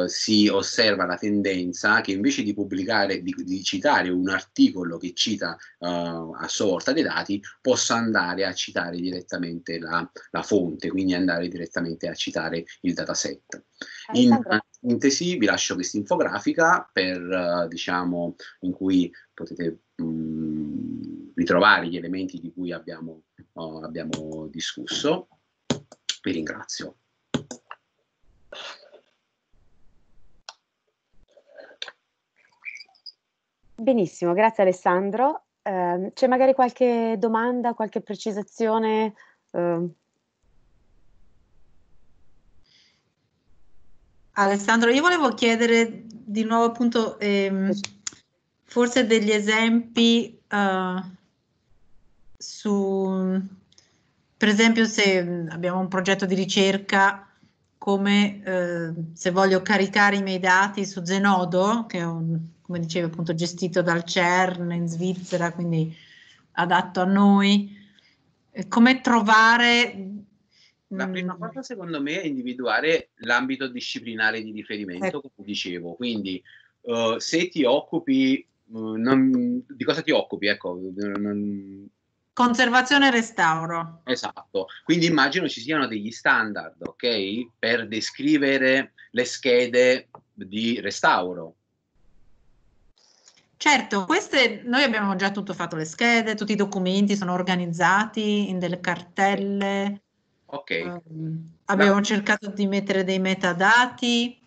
si osserva la tendenza che invece di pubblicare, di, di citare un articolo che cita a sua volta dei dati, possa andare a citare direttamente la, la fonte, quindi andare direttamente a citare il dataset. Ah, in esatto. sintesi vi lascio questa infografica per, diciamo, in cui potete mh, mm, ritrovare gli elementi di cui abbiamo, oh, abbiamo discusso. Vi ringrazio. Benissimo, grazie Alessandro. Eh, c'è magari qualche domanda, qualche precisazione? Eh. Alessandro, io volevo chiedere di nuovo appunto ehm, forse degli esempi uh, su, per esempio, se abbiamo un progetto di ricerca come eh, se voglio caricare i miei dati su Zenodo, che è un, come dicevo appunto gestito dal CERN in Svizzera, quindi adatto a noi, come trovare... La prima mh, mm, cosa secondo me è individuare l'ambito disciplinare di riferimento, ecco. come dicevo, quindi uh, se ti occupi non, di cosa ti occupi? Ecco, non, Conservazione e restauro. Esatto, quindi immagino ci siano degli standard, ok, per descrivere le schede di restauro. Certo, queste noi abbiamo già tutto fatto, le schede, tutti i documenti sono organizzati in delle cartelle. Ok. Um, abbiamo cercato di mettere dei metadati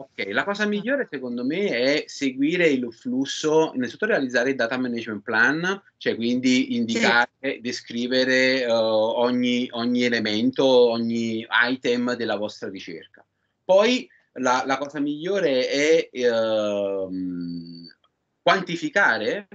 Ok, la cosa ah. migliore secondo me è seguire il flusso, innanzitutto realizzare il data management plan, cioè quindi indicare, sì. descrivere uh, ogni, ogni elemento, ogni item della vostra ricerca. Poi la, la, cosa migliore è ehm, quantificare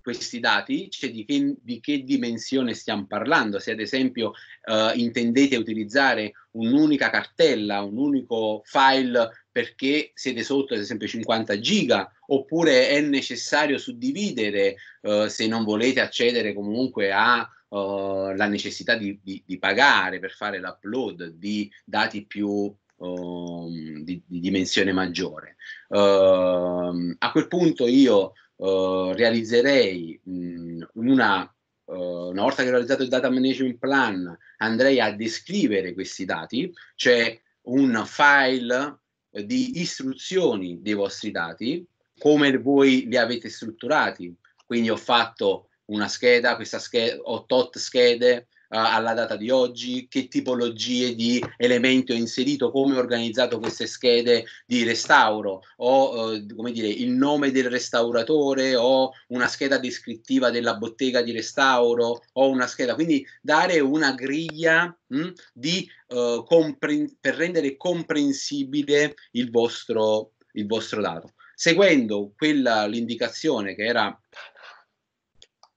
questi dati, cioè di che, di che, dimensione stiamo parlando, se ad esempio eh, intendete utilizzare un'unica cartella, un unico file perché siete sotto ad esempio 50 giga oppure è necessario suddividere eh, se non volete accedere comunque a Uh, la necessità di, di, di, pagare per fare l'upload di dati più uh, di, di, dimensione maggiore. Uh, a quel punto io eh, realizzerei mh, una Uh, una volta che ho realizzato il data management plan, andrei a descrivere questi dati, c'è cioè un file di istruzioni dei vostri dati, come voi li avete strutturati. Quindi ho fatto una scheda, questa scheda, ho tot schede, alla data di oggi, che tipologie di elementi ho inserito, come ho organizzato queste schede di restauro, o eh, come dire, il nome del restauratore, o una scheda descrittiva della bottega di restauro, o una scheda, quindi dare una griglia mh, hm, di, eh, compren- per rendere comprensibile il vostro, il vostro dato. Seguendo quella, l'indicazione che era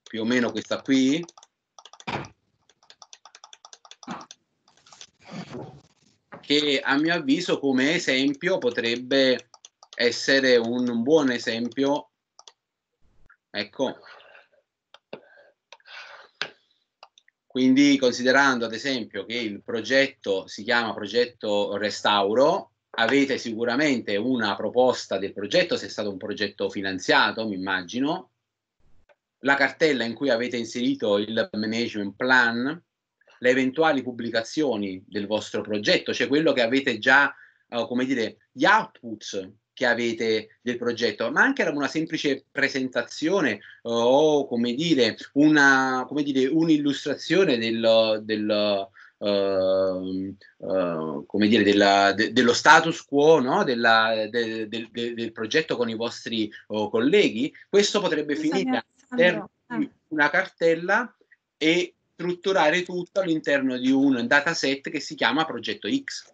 più o meno questa qui, che a mio avviso come esempio potrebbe essere un, buon esempio. Ecco. Quindi considerando ad esempio che il progetto si chiama progetto restauro, avete sicuramente una proposta del progetto, se è stato un progetto finanziato, mi immagino, la cartella in cui avete inserito il management plan, le eventuali pubblicazioni del vostro progetto, cioè quello che avete già, uh, come dire, gli outputs che avete del progetto, ma anche una semplice presentazione uh, o, come dire, una, come dire, un'illustrazione del, del Uh, uh, come dire, della, de, dello status quo no? della, de, de, del progetto con i vostri oh, colleghi, questo potrebbe Bisogna finire all'interno di ah. una cartella e strutturare tutto all'interno di un dataset che si chiama progetto X.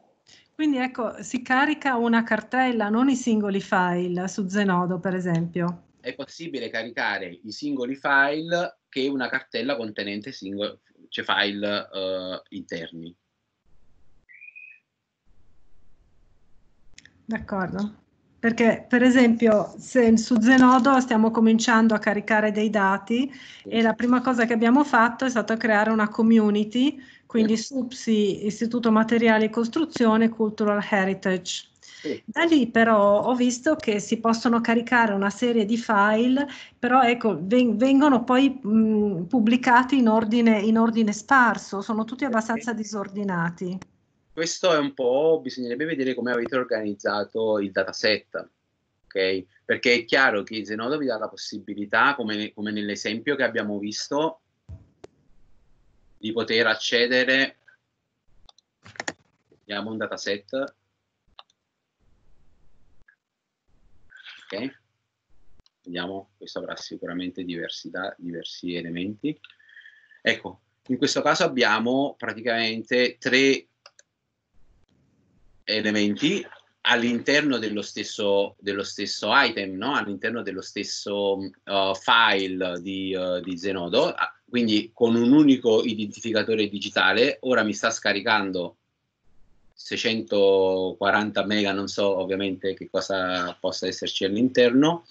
Quindi ecco, si carica una cartella, non i singoli file su Zenodo, per esempio. È possibile caricare i singoli file che una cartella contenente singoli cioè file uh, interni. D'accordo perché per esempio se su Zenodo stiamo cominciando a caricare dei dati e la prima cosa che abbiamo fatto è stata creare una community, quindi SUPSI, Istituto Materiali e Costruzione Cultural Heritage. Da lì però ho visto che si possono caricare una serie di file, però ecco, vengono poi mh, pubblicati in ordine, in ordine sparso, sono tutti abbastanza disordinati questo è un po', bisognerebbe vedere come avete organizzato il dataset, ok? Perché è chiaro che Zenodo vi dà la possibilità, come, come nell'esempio che abbiamo visto, di poter accedere, vediamo un dataset, ok? Vediamo, questo avrà sicuramente diversi elementi. Ecco, in questo caso abbiamo praticamente tre elementi all'interno dello stesso, dello stesso item, no? all'interno dello stesso uh, file di, uh, di, Zenodo, ah, quindi con un unico identificatore digitale, ora mi sta scaricando 640 mega, non so ovviamente che cosa possa esserci all'interno.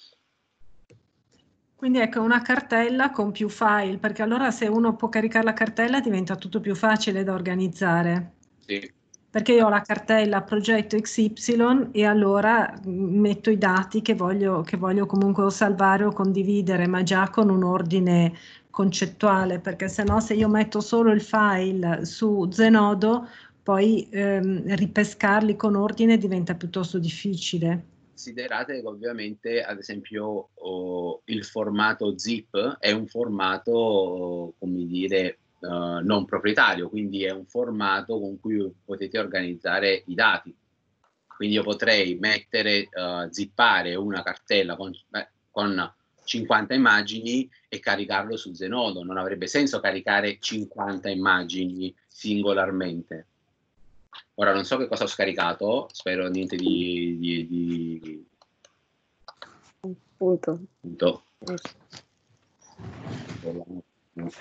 Quindi ecco una cartella con più file, perché allora se uno può caricare la cartella diventa tutto più facile da organizzare. Sì perché io ho la cartella progetto XY e allora mm, metto i dati che voglio, che voglio comunque salvare o condividere, ma già con un ordine concettuale, perché se no se io metto solo il file su Zenodo, poi ehm, ripescarli con ordine diventa piuttosto difficile. Considerate che ovviamente, ad esempio, oh, il formato zip è un formato, oh, come dire, uh, non proprietario, quindi è un formato con cui potete organizzare i dati. Quindi io potrei mettere, uh, zippare una cartella con, beh, con 50 immagini e caricarlo su Zenodo. Non avrebbe senso caricare 50 immagini singolarmente. Ora non so che cosa ho scaricato, spero niente di... di, di... Punto. Punto. Punto.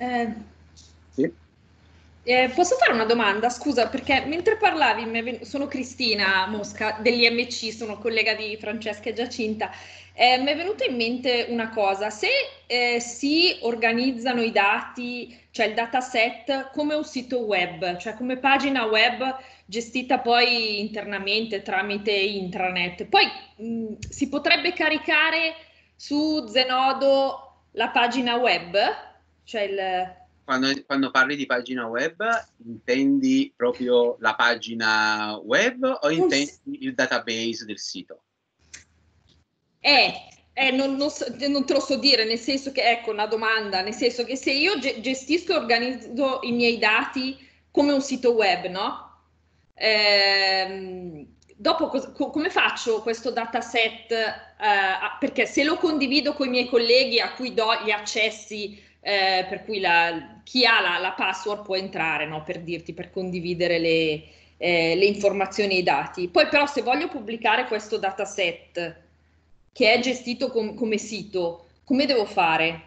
Eh, sì. eh, posso fare una domanda? Scusa, perché mentre parlavi, sono Cristina Mosca dell'IMC, sono collega di Francesca e Giacinta. Eh, mi è venuta in mente una cosa, se eh, si organizzano i dati, cioè il dataset, come un sito web, cioè come pagina web gestita poi internamente tramite intranet. Poi mh, mm, si potrebbe caricare su Zenodo la pagina web, cioè il... Quando, quando parli di pagina web intendi proprio la pagina web o intendi il database del sito? Eh, eh, non, non, eh, non, te lo so dire, nel senso che, ecco una domanda, nel senso che se io gestisco e organizzo i miei dati come un sito web, no? Ehm, dopo co- come faccio questo dataset? Eh, perché se lo condivido con i miei colleghi a cui do gli accessi, eh, per cui la, chi ha la, la, password può entrare, no? per dirti, per condividere le, eh, le informazioni e i dati. Poi però se voglio pubblicare questo dataset che è gestito com- come sito, come devo fare?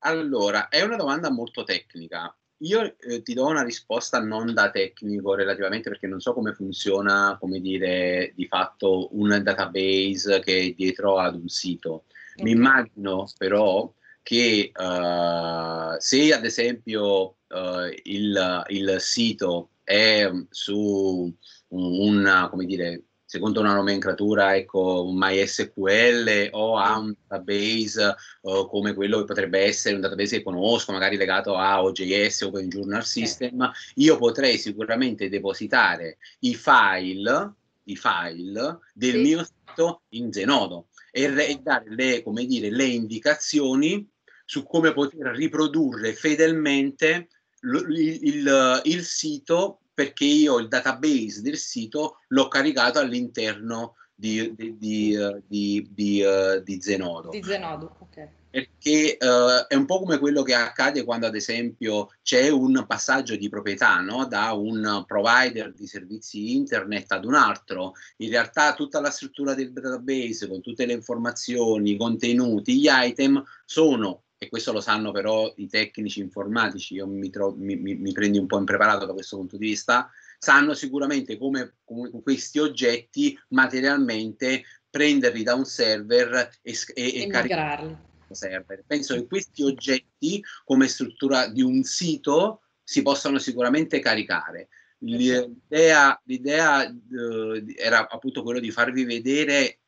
Allora, è una domanda molto tecnica io eh, ti do una risposta non da tecnico relativamente perché non so come funziona, come dire, di fatto un database che è dietro ad un sito. Okay. Mi immagino però che uh, se ad esempio uh, il, il, sito è su un, una, come dire, secondo una nomenclatura ecco, MySQL o a un database eh, come quello che potrebbe essere un database che conosco, magari legato a OJS o Open Journal System, io potrei sicuramente depositare i file, i file del sì. mio sito in Zenodo e, re- e dare le, dire, le indicazioni su come poter riprodurre fedelmente l- il, il, il sito perché io il database del sito l'ho caricato all'interno di, di, di, eh, di, di, uh, di Zenodo. Di Zenodo, ok. Perché uh, è un po' come quello che accade quando, ad esempio, c'è un passaggio di proprietà no? da un provider di servizi internet ad un altro. In realtà, tutta la struttura del database, con tutte le informazioni, i contenuti, gli item, sono e questo lo sanno però i tecnici informatici, io mi, tro- mi, mi, mi prendi un po' impreparato da questo punto di vista, sanno sicuramente come, come questi oggetti materialmente prenderli da un server e, e, e caricarli. Server. Penso che questi oggetti come struttura di un sito si possano sicuramente caricare. Esatto. L'idea, l'idea eh, era appunto quello di farvi vedere,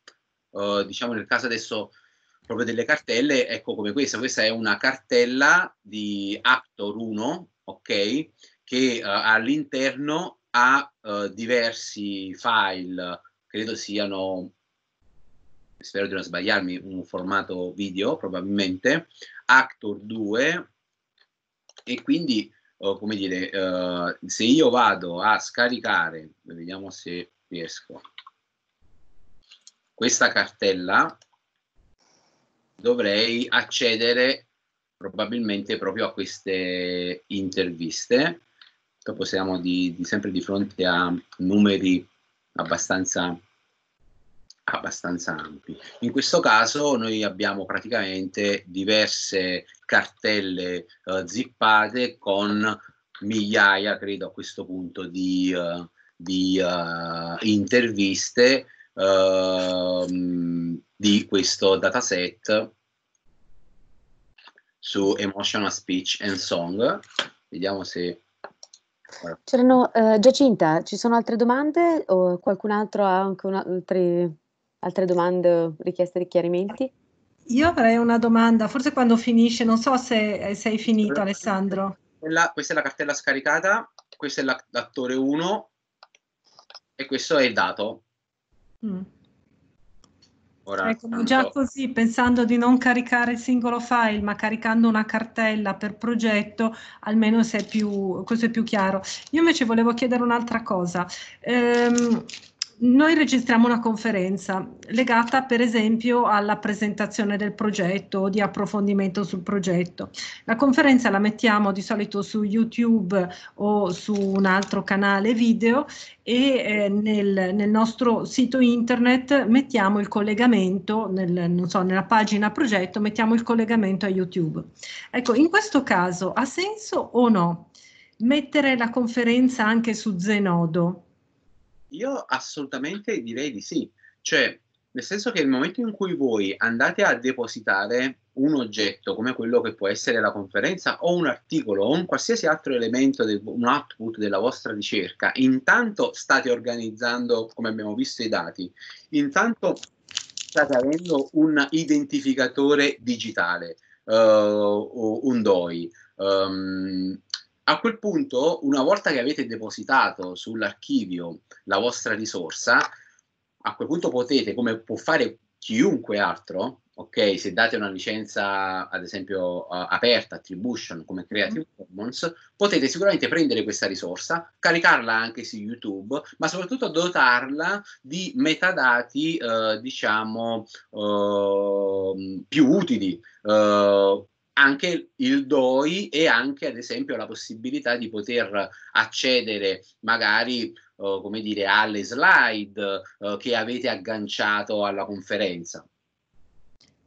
eh, diciamo nel caso adesso proprio delle cartelle, ecco come questa, questa è una cartella di Actor 1, ok, che uh, all'interno ha uh, diversi file, credo siano, spero di non sbagliarmi, un formato video probabilmente, Actor 2 e quindi, uh, come dire, se io vado a scaricare, vediamo se riesco, questa cartella dovrei accedere probabilmente proprio a queste interviste. Dopo siamo di, di sempre di fronte a numeri abbastanza, abbastanza ampi. In questo caso noi abbiamo praticamente diverse cartelle uh, zippate con migliaia, credo a questo punto, di, uh, di uh, interviste. Uh, di questo dataset su Emotional Speech and Song. Vediamo se... Eh, C'erano, eh, Giacinta, ci sono altre domande o qualcun altro ha anche un, altre domande richieste di chiarimenti? Io avrei una domanda, forse quando finisce, non so se eh, sei finito Alessandro. Quella, questa è la cartella scaricata, questo è l'attore 1 e questo è il dato. Mm. Ora, ecco, tanto... già così, pensando di non caricare il singolo file, ma caricando una cartella per progetto, almeno se è più, questo è più chiaro. Io invece volevo chiedere un'altra cosa. Ehm, noi registriamo una conferenza legata per esempio alla presentazione del progetto o di approfondimento sul progetto. La conferenza la mettiamo di solito su YouTube o su un altro canale video e eh, nel, nel, nostro sito internet mettiamo il collegamento, nel, so, nella pagina progetto mettiamo il collegamento a YouTube. Ecco, in questo caso ha senso o no mettere la conferenza anche su Zenodo? Io assolutamente direi di sì. Cioè, nel senso che nel momento in cui voi andate a depositare un oggetto come quello che può essere la conferenza o un articolo o un qualsiasi altro elemento, del, un output della vostra ricerca, intanto state organizzando, come abbiamo visto, i dati, intanto state avendo un identificatore digitale, uh, un DOI, um, ehm, a quel punto, una volta che avete depositato sull'archivio la vostra risorsa, a quel punto potete, come può fare chiunque altro, ok, se date una licenza, ad esempio, uh, aperta, attribution, come Creative mm. Commons, potete sicuramente prendere questa risorsa, caricarla anche su YouTube, ma soprattutto dotarla di metadati, uh, diciamo, uh, più utili, eh, anche il DOI e anche ad esempio la possibilità di poter accedere magari uh, come dire alle slide uh, che avete agganciato alla conferenza.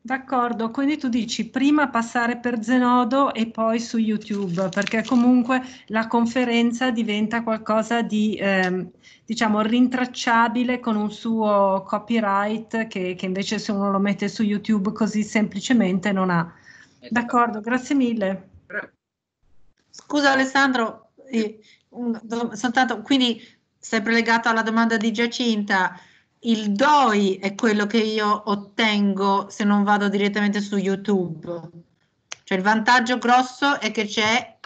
D'accordo, quindi tu dici prima passare per Zenodo e poi su YouTube, perché comunque la conferenza diventa qualcosa di, ehm, diciamo, rintracciabile con un suo copyright che, che invece se uno lo mette su YouTube così semplicemente non ha. D'accordo, grazie mille. Scusa Alessandro, eh, un, soltanto, quindi sempre legato alla domanda di Giacinta, il DOI è quello che io ottengo se non vado direttamente su YouTube. Cioè il vantaggio grosso è che c'è...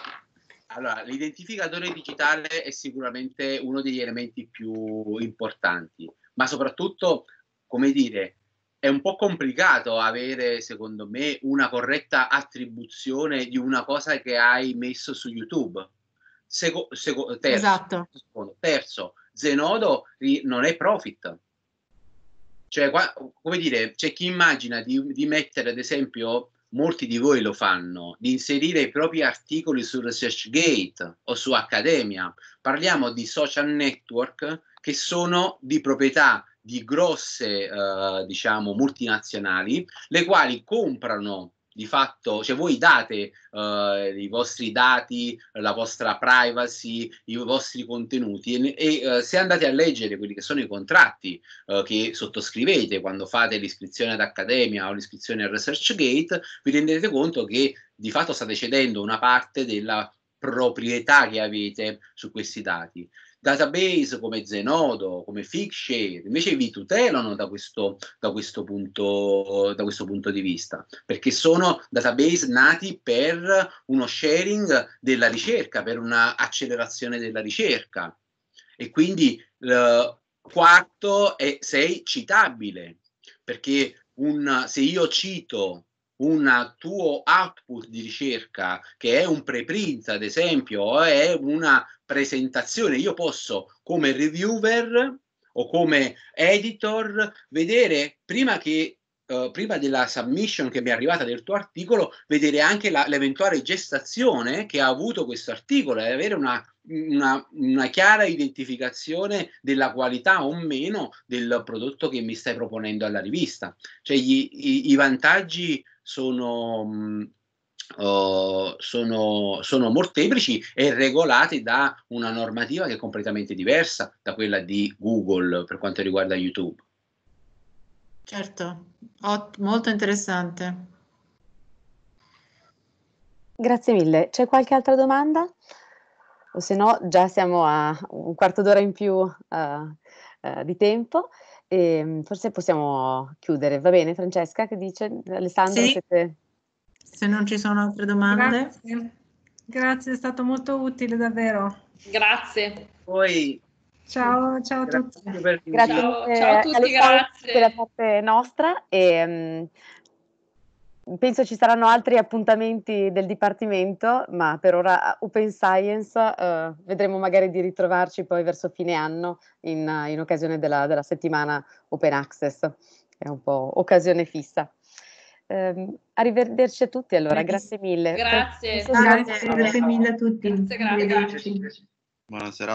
Allora, l'identificatore digitale è sicuramente uno degli elementi più importanti, ma soprattutto, come dire, è un po' complicato avere, secondo me, una corretta attribuzione di una cosa che hai messo su YouTube. Seco, seco, terzo, esatto. secondo, terzo, Zenodo non è profit. Cioè, qua, come dire, c'è chi immagina di, di mettere, ad esempio, molti di voi lo fanno, di inserire i propri articoli su ResearchGate o su Accademia. Parliamo di social network che sono di proprietà di grosse, eh, diciamo, multinazionali, le quali comprano di fatto, cioè voi date eh, i vostri dati, la vostra privacy, i vostri contenuti e, e eh, se andate a leggere quelli che sono i contratti eh, che sottoscrivete quando fate l'iscrizione ad Accademia o l'iscrizione a ResearchGate, vi rendete conto che di fatto state cedendo una parte della proprietà che avete su questi dati database come Zenodo, come Figshare, invece vi tutelano da questo, da, questo punto, da questo, punto, di vista, perché sono database nati per uno sharing della ricerca, per un'accelerazione della ricerca. E quindi il eh, quarto è sei citabile, perché un, se io cito un tuo output di ricerca che è un preprint ad esempio o è una presentazione. Io posso, come reviewer o come editor, vedere prima che Uh, prima della submission che mi è arrivata del tuo articolo, vedere anche la, l'eventuale gestazione che ha avuto questo articolo e avere una, una, una, chiara identificazione della qualità o meno del prodotto che mi stai proponendo alla rivista. Cioè, gli, i, i, vantaggi sono, sono, sono, molteplici e regolati da una normativa che è completamente diversa da quella di Google per quanto riguarda YouTube. Certo, Ot- molto interessante. Grazie mille. C'è qualche altra domanda? O se no, già siamo a un quarto d'ora in più uh, uh, di tempo. E ehm, forse possiamo chiudere, va bene Francesca che dice? Alessandro? Sì. Siete... Se non ci sono altre domande. Grazie, Grazie è stato molto utile davvero. Grazie. Poi Ciao, ciao a tutti. Grazie, grazie, ciao, eh, ciao a tutti, grazie. da parte nostra e um, penso ci saranno altri appuntamenti del Dipartimento, ma per ora Open Science uh, vedremo magari di ritrovarci poi verso fine anno in, in occasione della, della settimana Open Access, è un po' occasione fissa. Um, arrivederci a tutti allora, grazie mille. Grazie, grazie, grazie, mille a tutti. Grazie, grazie. Buonasera.